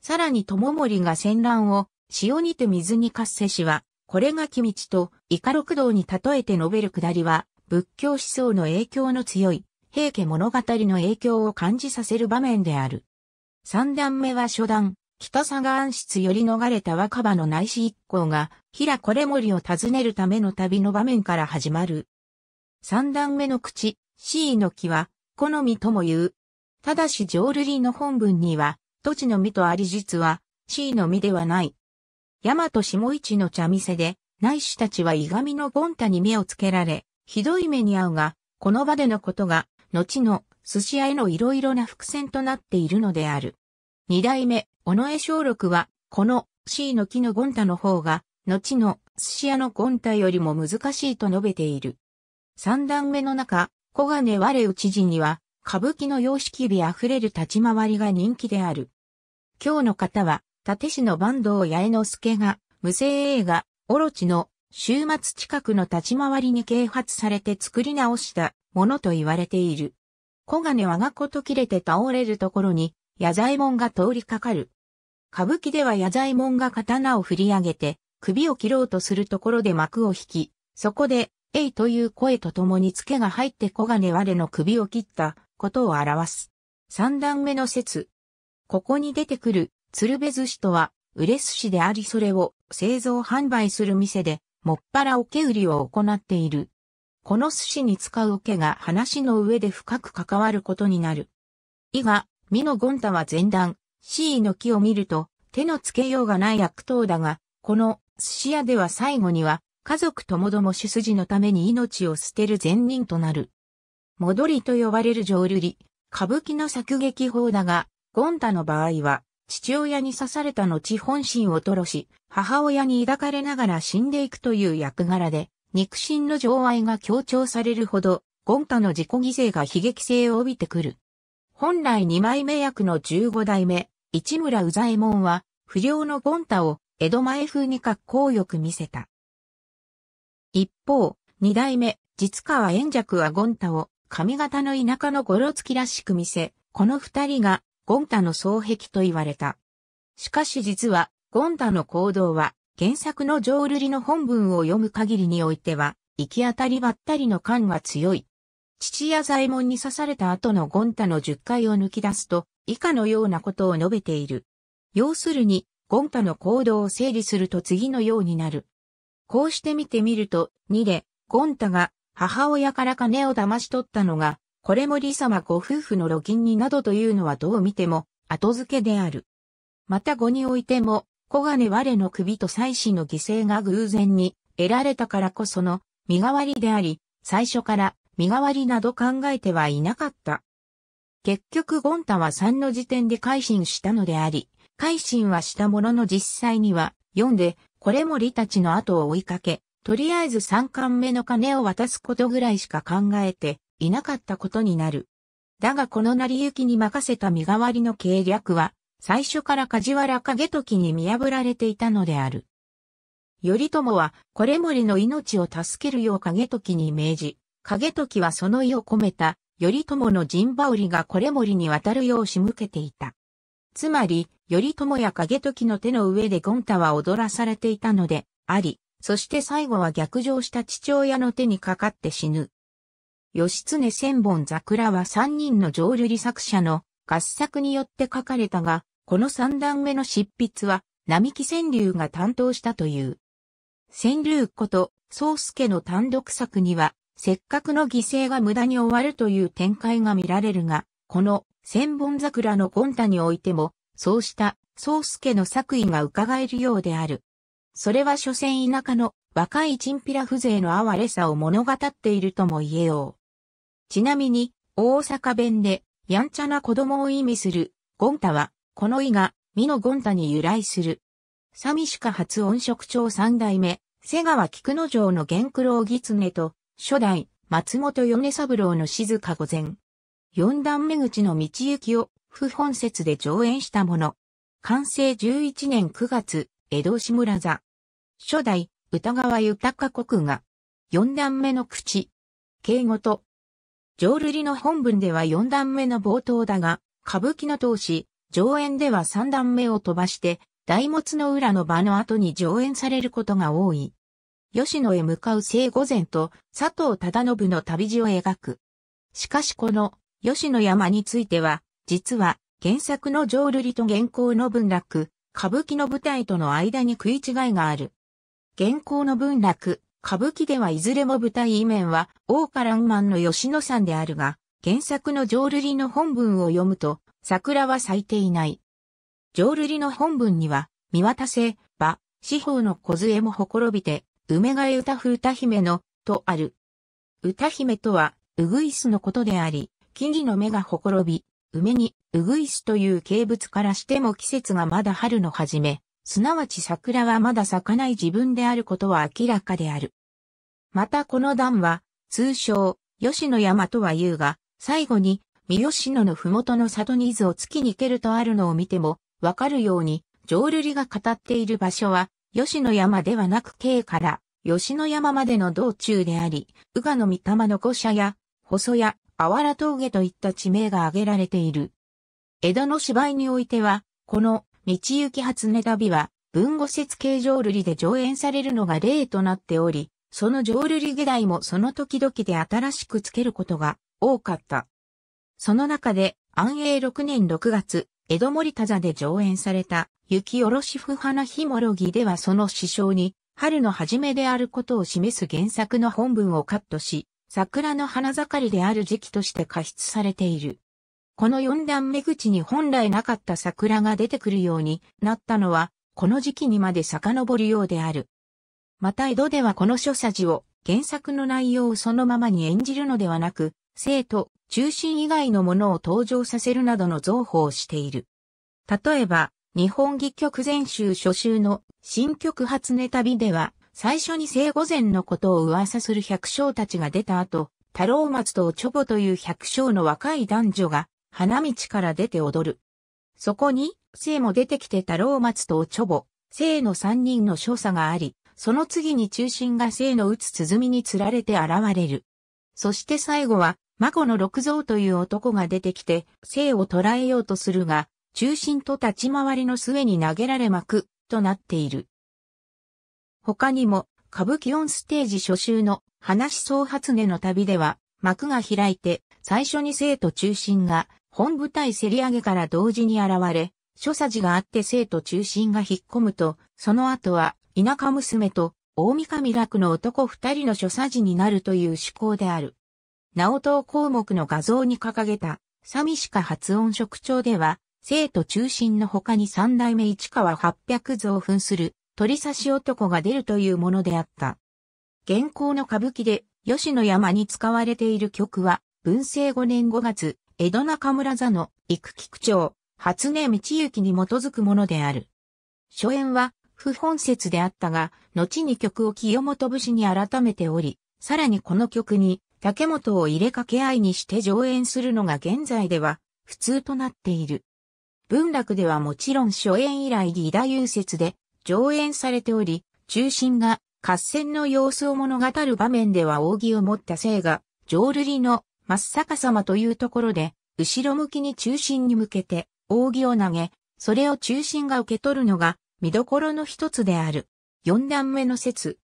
さらに友森が戦乱を、塩にて水に活せしは、これが君道と、イカ六道に例えて述べるくだりは、仏教思想の影響の強い、平家物語の影響を感じさせる場面である。三段目は初段、北佐賀安室より逃れた若葉の内子一行が、平これ森を訪ねるための旅の場面から始まる。三段目の口、ーの木は、好みとも言う。ただし浄瑠璃の本文には、土地の実とあり実は、ーの実ではない。大和下市の茶店で、内士たちはいがみのゴンタに目をつけられ、ひどい目に遭うが、この場でのことが、後の寿司屋への色々な伏線となっているのである。二代目、尾上小六は、この C の木のゴンタの方が、後の寿司屋のンタよりも難しいと述べている。三段目の中、小金我内時には、歌舞伎の様式美あふれる立ち回りが人気である。今日の方は、立市の坂東八重之助が、無声映画、オロチの、終末近くの立ち回りに啓発されて作り直したものと言われている。小金我がこと切れて倒れるところに、矢左衛門が通りかかる。歌舞伎では矢左衛門が刀を振り上げて、首を切ろうとするところで幕を引き、そこで、えいという声とともに付けが入って小金我の首を切ったことを表す。三段目の説。ここに出てくる、鶴瓶寿司とは、売れ寿司でありそれを製造販売する店で、もっぱら桶け売りを行っている。この寿司に使う桶けが話の上で深く関わることになる。以が、美のゴンタは前段、C の木を見ると、手のつけようがない悪党だが、この寿司屋では最後には、家族ともども主筋のために命を捨てる善人となる。戻りと呼ばれる浄瑠璃、歌舞伎の作劇法だが、ゴンタの場合は、父親に刺された後本心を吐露し、母親に抱かれながら死んでいくという役柄で、肉親の情愛が強調されるほど、ゴンタの自己犠牲が悲劇性を帯びてくる。本来二枚目役の十五代目、市村宇左衛門は、不良のゴンタを江戸前風に格好よく見せた。一方、二代目、実川円尺はゴン太を髪型の田舎のゴロつきらしく見せ、この二人がゴン太の双璧と言われた。しかし実は、ゴン太の行動は、原作の浄瑠璃の本文を読む限りにおいては、行き当たりばったりの感が強い。父や左衛門に刺された後のゴン太の十回を抜き出すと、以下のようなことを述べている。要するに、ゴンタの行動を整理すると次のようになる。こうして見てみると、2で、ゴンタが母親から金を騙し取ったのが、これもリサはご夫婦の露金になどというのはどう見ても、後付けである。また5においても、小金我の首と妻子の犠牲が偶然に得られたからこその身代わりであり、最初から身代わりなど考えてはいなかった。結局ゴンタは3の時点で改心したのであり、改心はしたものの実際には、読んで、これ森たちの後を追いかけ、とりあえず三巻目の金を渡すことぐらいしか考えていなかったことになる。だがこの成り行きに任せた身代わりの計略は、最初から梶原景時に見破られていたのである。頼朝は、これ森の命を助けるよう景時に命じ、景時はその意を込めた、頼朝の陣羽織がこれ森に渡るよう仕向けていた。つまり、頼朝や景時の手の上でゴンタは踊らされていたので、あり、そして最後は逆上した父親の手にかかって死ぬ。義経千本桜は三人の浄瑠璃作者の合作によって書かれたが、この三段目の執筆は、並木千流が担当したという。千流こと宗介の単独作には、せっかくの犠牲が無駄に終わるという展開が見られるが、この千本桜のゴンタにおいても、そうした、宗助の作為が伺えるようである。それは所詮田舎の若いチンピラ風情の哀れさを物語っているとも言えよう。ちなみに、大阪弁で、やんちゃな子供を意味する、ゴンタは、この意が、美のゴンタに由来する。寂し鹿発音職長三代目、瀬川菊之丞の玄九郎狐と、初代、松本米三郎の静御前、四段目口の道行きを、不本説で上演したもの。完成11年9月、江戸志村座。初代、歌川豊国が、四段目の口。敬語と、浄瑠璃の本文では四段目の冒頭だが、歌舞伎の当時、上演では三段目を飛ばして、大物の裏の場の後に上演されることが多い。吉野へ向かう聖午前と佐藤忠信の旅路を描く。しかしこの吉野山については、実は、原作の浄瑠璃と原稿の文楽、歌舞伎の舞台との間に食い違いがある。原稿の文楽、歌舞伎ではいずれも舞台位面は、大岡マンの吉野山であるが、原作の浄瑠璃の本文を読むと、桜は咲いていない。浄瑠璃の本文には、見渡せ、ば、四方の梢もほころびて、梅がえ歌風歌姫の、とある。歌姫とは、うぐいすのことであり、木々の芽がほころび、梅に、うぐいすという形物からしても季節がまだ春の初め、すなわち桜はまだ咲かない自分であることは明らかである。またこの段は、通称、吉野山とは言うが、最後に、三吉野の麓の里に図を月に行けるとあるのを見ても、わかるように、浄瑠璃が語っている場所は、吉野山ではなく京から、吉野山までの道中であり、宇賀の御霊の御社や、細屋、あわら峠といった地名が挙げられている。江戸の芝居においては、この、道行き初音旅は、文語説形状瑠璃で上演されるのが例となっており、その浄瑠璃下代もその時々で新しくつけることが多かった。その中で、安永6年6月、江戸森田座で上演された、雪おろし不花ひもろぎではその師匠に、春の初めであることを示す原作の本文をカットし、桜の花盛りである時期として加筆されている。この四段目口に本来なかった桜が出てくるようになったのは、この時期にまで遡るようである。また江戸ではこの諸作事を原作の内容をそのままに演じるのではなく、生徒、中心以外のものを登場させるなどの造法をしている。例えば、日本戯曲全集初集の新曲初ネタビでは、最初に生午前のことを噂する百姓たちが出た後、太郎松とおちょぼという百姓の若い男女が、花道から出て踊る。そこに、生も出てきて太郎松とおちょぼ、生の三人の所作があり、その次に中心が生の打つ鼓につられて現れる。そして最後は、孫の六蔵という男が出てきて、生を捕らえようとするが、中心と立ち回りの末に投げられまく、となっている。他にも、歌舞伎オンステージ初週の話総発音の旅では、幕が開いて、最初に生徒中心が、本舞台競り上げから同時に現れ、諸作時があって生徒中心が引っ込むと、その後は、田舎娘と、大神楽の男二人の諸作時になるという趣向である。直藤項目の画像に掲げた、寂しか発音職長では、生徒中心の他に三代目市川八百像を扮する鳥刺し男が出るというものであった。現行の歌舞伎で吉野山に使われている曲は、文政5年5月、江戸中村座の幾菊町、初音道行に基づくものである。初演は、不本説であったが、後に曲を清本節に改めており、さらにこの曲に、竹本を入れ掛け合いにして上演するのが現在では、普通となっている。文楽ではもちろん初演以来義太夫説で、上演されており、中心が合戦の様子を物語る場面では扇を持った聖が、浄瑠璃の真っ逆さまというところで、後ろ向きに中心に向けて扇を投げ、それを中心が受け取るのが見どころの一つである。四段目の説。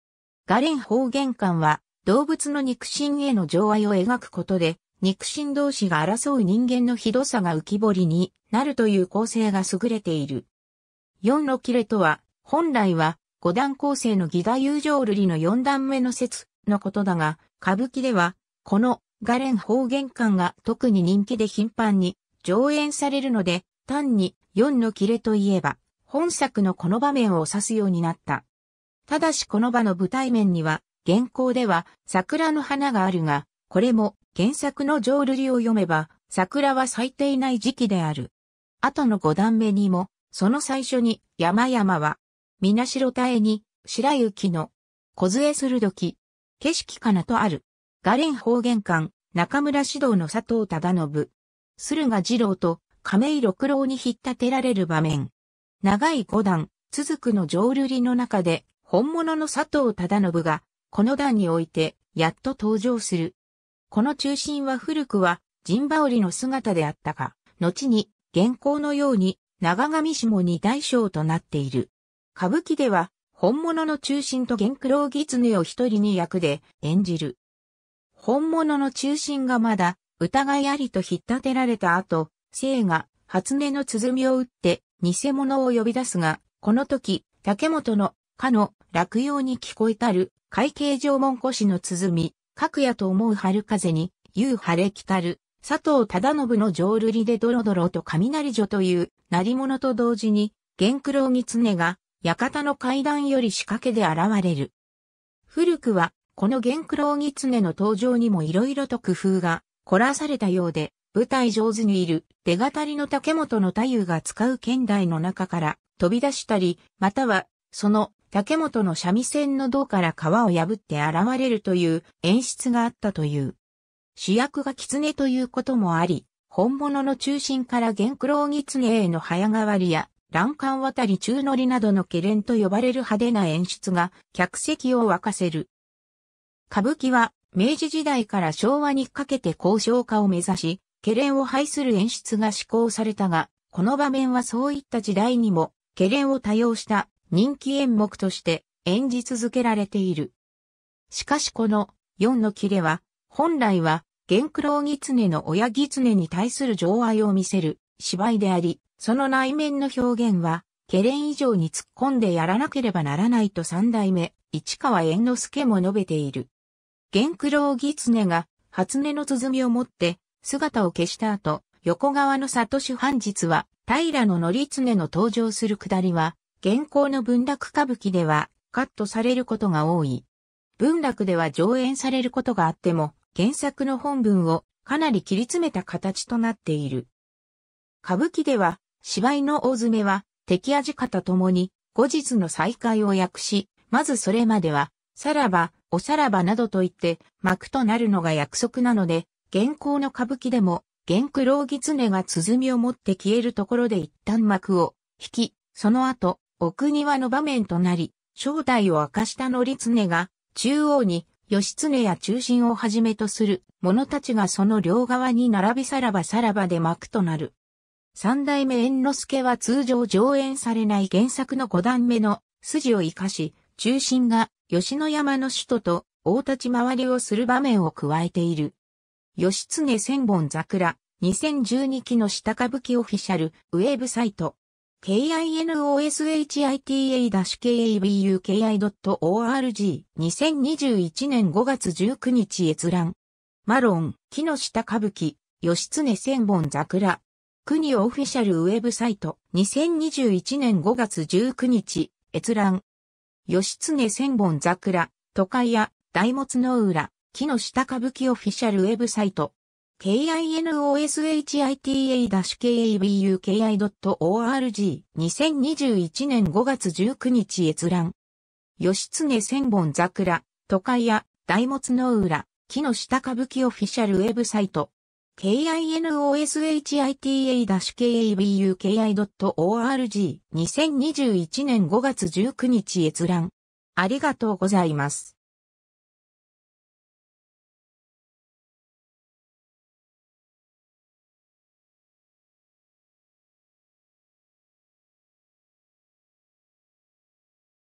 ガレン方言館は動物の肉親への情愛を描くことで、肉親同士が争う人間のひどさが浮き彫りになるという構成が優れている。四の切れとは、本来は五段構成のギガ友情瑠璃の四段目の説のことだが、歌舞伎では、このガレン方言館が特に人気で頻繁に上演されるので、単に四の切れといえば、本作のこの場面を指すようになった。ただしこの場の舞台面には、原稿では桜の花があるが、これも原作の浄瑠璃を読めば、桜は咲いていない時期である。後の五段目にも、その最初に山々はみなしろたえに、白雪の、小杖鋭き、景色かなとある。ガレン方言館、中村指導の佐藤忠信。駿河二郎と亀井六郎に引っ立てられる場面。長い五段、続くの浄瑠璃の中で、本物の佐藤忠信が、この段において、やっと登場する。この中心は古くは、陣羽織の姿であったが、後に、現行のように、長上下に大将となっている。歌舞伎では、本物の中心と玄九郎狐を一人に役で演じる。本物の中心がまだ疑いありと引っ立てられた後、生が初音の鼓を打って偽物を呼び出すが、この時、竹本のかの落葉に聞こえたる会計上門古市の鼓、角屋と思う春風に、夕晴れ来たる、佐藤忠信の浄瑠璃でドロドロと雷女という、鳴り物と同時に、玄九郎狐が館の階段より仕掛けで現れる。古くは、この玄黒鬼狐の登場にも色々と工夫が凝らされたようで、舞台上手にいる出語りの竹本の太夫が使う剣台の中から飛び出したり、または、その竹本の三味線の胴から皮を破って現れるという演出があったという。主役が狐ということもあり、本物の中心から玄黒鬼狐への早変わりや欄干渡り宙乗りなどのケレンと呼ばれる派手な演出が客席を沸かせる。歌舞伎は明治時代から昭和にかけて交渉化を目指し、ケレンを排する演出が施行されたが、この場面はそういった時代にも、ケレンを多用した人気演目として演じ続けられている。しかしこの4の切れは、本来は、玄九郎狐の親狐に対する情愛を見せる芝居であり、その内面の表現は、ケレン以上に突っ込んでやらなければならないと三代目、市川猿之助も述べている。玄九郎狐が、初音の鼓を持って、姿を消した後、横川の里主犯。実は、平野の律経の登場する下りは、現行の文楽歌舞伎では、カットされることが多い。文楽では上演されることがあっても、原作の本文をかなり切り詰めた形となっている。歌舞伎では、芝居の大詰めは、敵味方ともに、後日の再会を訳し、まずそれまでは、さらば、おさらばなどと言って、幕となるのが約束なので、現行の歌舞伎でも、玄九郎狐が鼓を持って消えるところで一旦幕を引き、その後、奥庭の場面となり、正体を明かしたのり常が、中央に、義経や中心をはじめとする者たちがその両側に並びさらばさらばで幕となる。三代目猿之助は通常上演されない原作の五段目の筋を活かし、中心が吉野山の首都と大立ち回りをする場面を加えている。吉常千本桜、2012期の下歌舞伎オフィシャル、ウェブサイト。kinoshita-kabuki.org 2021年5月19日閲覧。マロン、木の下歌舞伎、吉常千本桜。国オフィシャルウェブサイト、2021年5月19日、閲覧。義経千本桜、都会や大物の浦、木の下歌舞伎オフィシャルウェブサイト。kinoshita-kabuki.org 2021年5月19日閲覧。義経千本桜、都会や大物の浦、木の下歌舞伎オフィシャルウェブサイト。KINOSHITA-KABUKI.org2021 年5月19日閲覧。ありがとうございます。